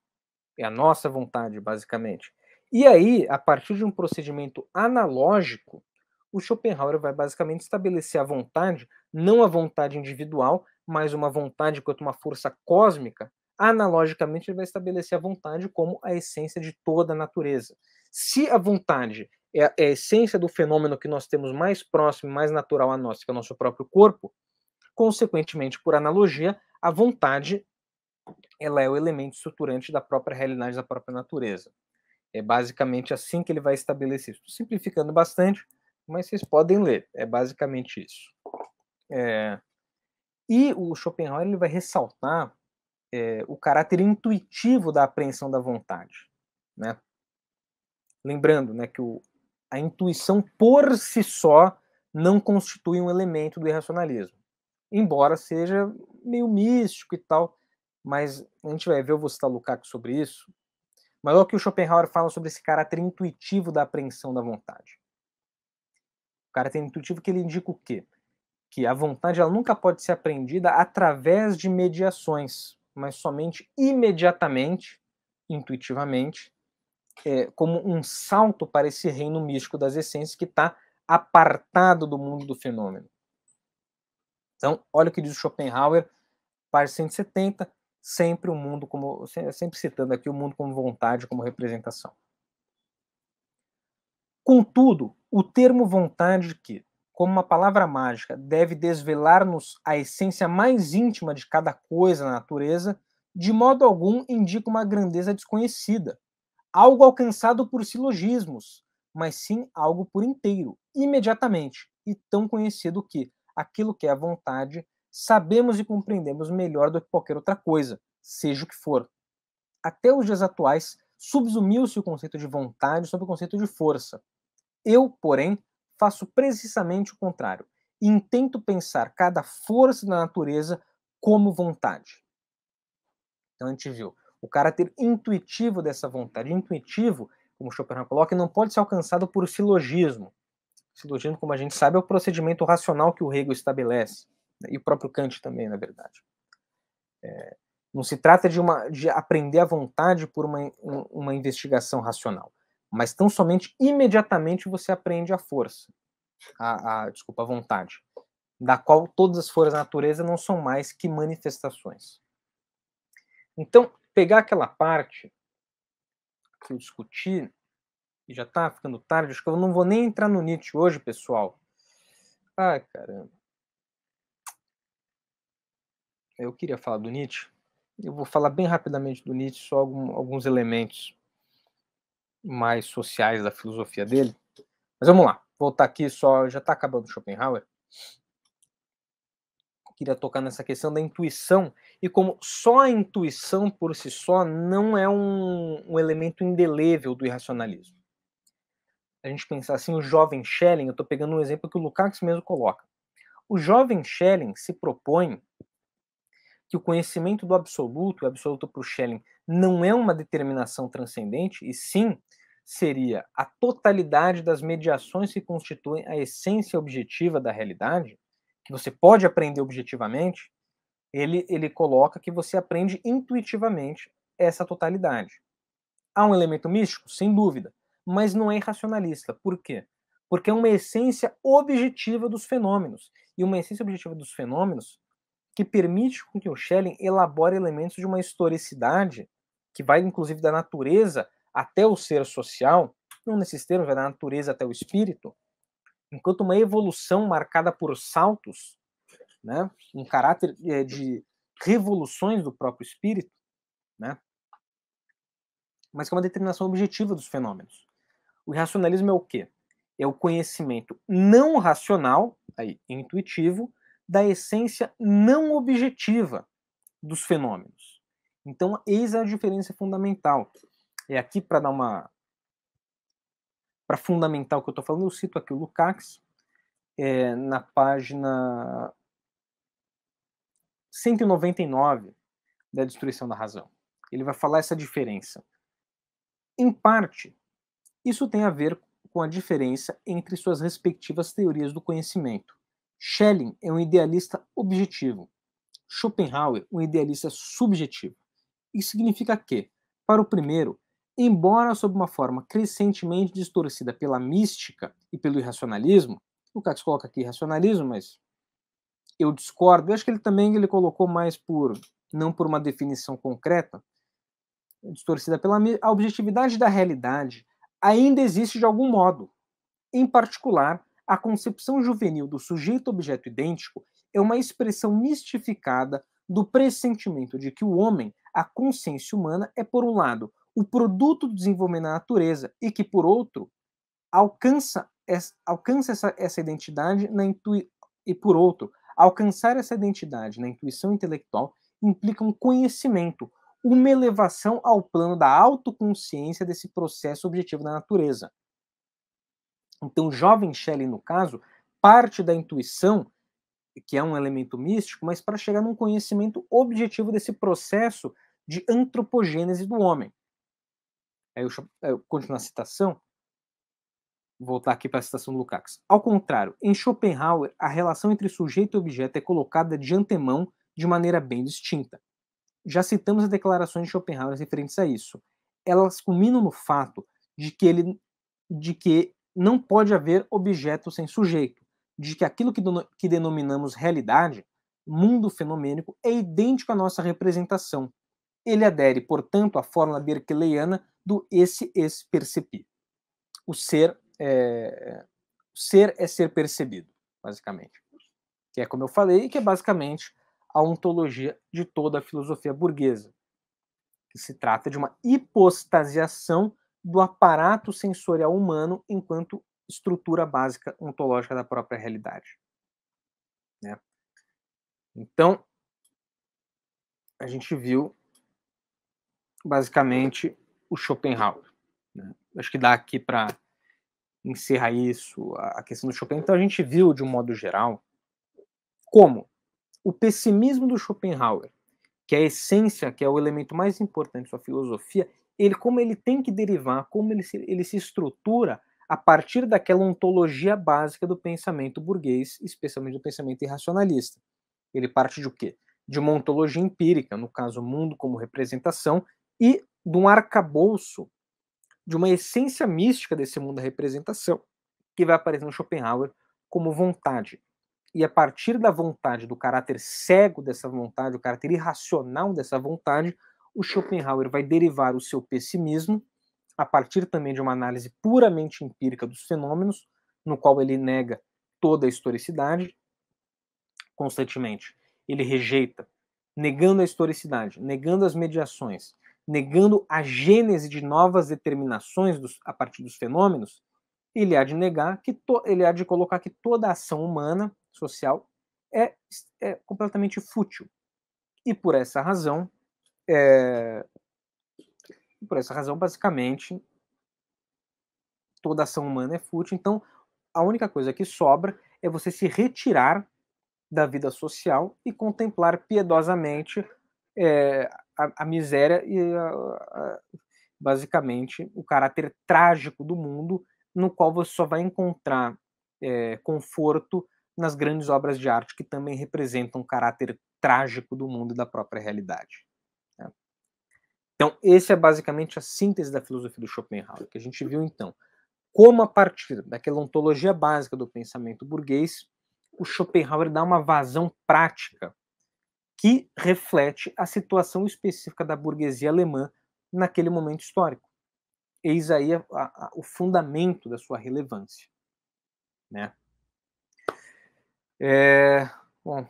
É a nossa vontade, basicamente. E aí, a partir de um procedimento analógico, o Schopenhauer vai basicamente estabelecer a vontade, não a vontade individual, mais uma vontade quanto uma força cósmica, analogicamente ele vai estabelecer a vontade como a essência de toda a natureza. Se a vontade é, é a essência do fenômeno que nós temos mais próximo, mais natural a nós, que é o nosso próprio corpo, consequentemente, por analogia, a vontade ela é o elemento estruturante da própria realidade, da própria natureza. É basicamente assim que ele vai estabelecer isso. Simplificando bastante, mas vocês podem ler. É basicamente isso. É... E o Schopenhauer ele vai ressaltar é, o caráter intuitivo da apreensão da vontade. Né? Lembrando né, que o, a intuição por si só não constitui um elemento do irracionalismo, embora seja meio místico e tal, mas a gente vai ver, eu vou citar Lukács sobre isso, mas olha o que o Schopenhauer fala sobre esse caráter intuitivo da apreensão da vontade. O caráter intuitivo que ele indica o quê? que a vontade ela nunca pode ser aprendida através de mediações, mas somente imediatamente, intuitivamente, é, como um salto para esse reino místico das essências que está apartado do mundo do fenômeno. Então, olha o que diz Schopenhauer, página 170, sempre o mundo como sempre citando aqui o mundo como vontade, como representação. Contudo, o termo vontade que como uma palavra mágica, deve desvelar-nos a essência mais íntima de cada coisa na natureza, de modo algum indica uma grandeza desconhecida, algo alcançado por silogismos, mas sim algo por inteiro, imediatamente, e tão conhecido que aquilo que é a vontade sabemos e compreendemos melhor do que qualquer outra coisa, seja o que for. Até os dias atuais, subsumiu-se o conceito de vontade sob o conceito de força. Eu, porém, faço precisamente o contrário. E intento pensar cada força da natureza como vontade. Então a gente viu o caráter intuitivo dessa vontade. Intuitivo, como Schopenhauer coloca, não pode ser alcançado por silogismo. Silogismo, como a gente sabe, é o procedimento racional que o Hegel estabelece. Né, e o próprio Kant também, na verdade. É, não se trata de, uma, de aprender a vontade por uma, uma investigação racional mas tão somente imediatamente você aprende a força, a, a, desculpa, a vontade, da qual todas as forças da natureza não são mais que manifestações. Então, pegar aquela parte que eu discuti, e já está ficando tarde, acho que eu não vou nem entrar no Nietzsche hoje, pessoal. Ai, caramba. Eu queria falar do Nietzsche. Eu vou falar bem rapidamente do Nietzsche, só alguns elementos mais sociais da filosofia dele. Mas vamos lá, voltar aqui só, já está acabando Schopenhauer. queria tocar nessa questão da intuição e como só a intuição por si só não é um, um elemento indelével do irracionalismo. A gente pensar assim, o jovem Schelling, eu estou pegando um exemplo que o Lukács mesmo coloca. O jovem Schelling se propõe que o conhecimento do absoluto, o absoluto para o Schelling, não é uma determinação transcendente, e sim seria a totalidade das mediações que constituem a essência objetiva da realidade, que você pode aprender objetivamente, ele, ele coloca que você aprende intuitivamente essa totalidade. Há um elemento místico? Sem dúvida, mas não é irracionalista. Por quê? Porque é uma essência objetiva dos fenômenos. E uma essência objetiva dos fenômenos que permite que o Schelling elabore elementos de uma historicidade que vai inclusive da natureza até o ser social, não nesses termos, vai da natureza até o espírito, enquanto uma evolução marcada por saltos, né, um caráter eh, de revoluções do próprio espírito, né, mas com uma determinação objetiva dos fenômenos. O racionalismo é o quê? É o conhecimento não racional, aí, intuitivo, da essência não objetiva dos fenômenos. Então, eis a diferença fundamental. É aqui para dar uma. Para fundamentar o que eu estou falando, eu cito aqui o Lukács, é, na página 199 da Destruição da Razão. Ele vai falar essa diferença. Em parte, isso tem a ver com a diferença entre suas respectivas teorias do conhecimento. Schelling é um idealista objetivo. Schopenhauer, um idealista subjetivo. Isso significa que, para o primeiro, embora sob uma forma crescentemente distorcida pela mística e pelo irracionalismo, o Katz coloca aqui racionalismo, mas eu discordo. Eu acho que ele também ele colocou mais por não por uma definição concreta, distorcida pela a objetividade da realidade ainda existe de algum modo. Em particular, a concepção juvenil do sujeito-objeto idêntico é uma expressão mistificada do pressentimento de que o homem, a consciência humana, é, por um lado, o produto do desenvolvimento da natureza e que, por outro, alcança alcança essa, essa identidade na intui e, por outro, alcançar essa identidade na intuição intelectual implica um conhecimento, uma elevação ao plano da autoconsciência desse processo objetivo da natureza. Então, jovem Shelley, no caso, parte da intuição, que é um elemento místico, mas para chegar num conhecimento objetivo desse processo de antropogênese do homem. Aí eu, é, eu continuo a citação, voltar aqui para a citação do Lukács. Ao contrário, em Schopenhauer, a relação entre sujeito e objeto é colocada de antemão de maneira bem distinta. Já citamos as declarações de Schopenhauer referentes a isso. Elas culminam no fato de que ele de que não pode haver objeto sem sujeito, de que aquilo que, que denominamos realidade, mundo fenomênico, é idêntico à nossa representação. Ele adere, portanto, à fórmula berkeleiana do esse es percebi. O ser é, ser é ser percebido, basicamente. Que é como eu falei, que é basicamente a ontologia de toda a filosofia burguesa, que se trata de uma hipostasiação do aparato sensorial humano enquanto estrutura básica ontológica da própria realidade. Né? Então, a gente viu basicamente o Schopenhauer. Né? Acho que dá aqui para encerrar isso, a questão do Schopenhauer. Então, a gente viu, de um modo geral, como o pessimismo do Schopenhauer, que é a essência, que é o elemento mais importante da sua filosofia, ele como ele tem que derivar, como ele se, ele se estrutura a partir daquela ontologia básica do pensamento burguês, especialmente do pensamento irracionalista. Ele parte de o quê? De uma ontologia empírica, no caso, o mundo como representação, e de um arcabouço, de uma essência mística desse mundo da representação, que vai aparecer no Schopenhauer como vontade. E a partir da vontade, do caráter cego dessa vontade, o caráter irracional dessa vontade, o Schopenhauer vai derivar o seu pessimismo a partir também de uma análise puramente empírica dos fenômenos, no qual ele nega toda a historicidade constantemente. Ele rejeita, negando a historicidade, negando as mediações, negando a gênese de novas determinações dos, a partir dos fenômenos, ele há de negar que to, ele há de colocar que toda a ação humana social é, é completamente fútil. E por essa razão, é... Por essa razão, basicamente, toda ação humana é fútil. Então, a única coisa que sobra é você se retirar da vida social e contemplar piedosamente é, a, a, miséria e, a, a, basicamente, o caráter trágico do mundo, no qual você só vai encontrar é, conforto nas grandes obras de arte que também representam o caráter trágico do mundo e da própria realidade. Então, esse é basicamente a síntese da filosofia do Schopenhauer, que a gente viu então como a partir daquela ontologia básica do pensamento burguês, o Schopenhauer dá uma vazão prática que reflete a situação específica da burguesia alemã naquele momento histórico. Eis aí a, a, o fundamento da sua relevância. Né? É, bom,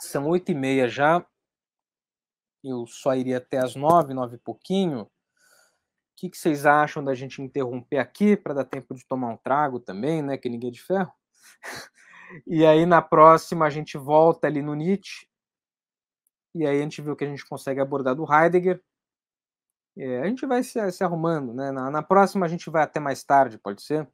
são oito e meia já eu só iria até as nove, nove e pouquinho. O que, que vocês acham da gente interromper aqui para dar tempo de tomar um trago também, né? Que ninguém é de ferro. E aí na próxima a gente volta ali no Nietzsche. E aí a gente vê o que a gente consegue abordar do Heidegger. É, a gente vai se, se arrumando, né? Na, na próxima a gente vai até mais tarde, pode ser?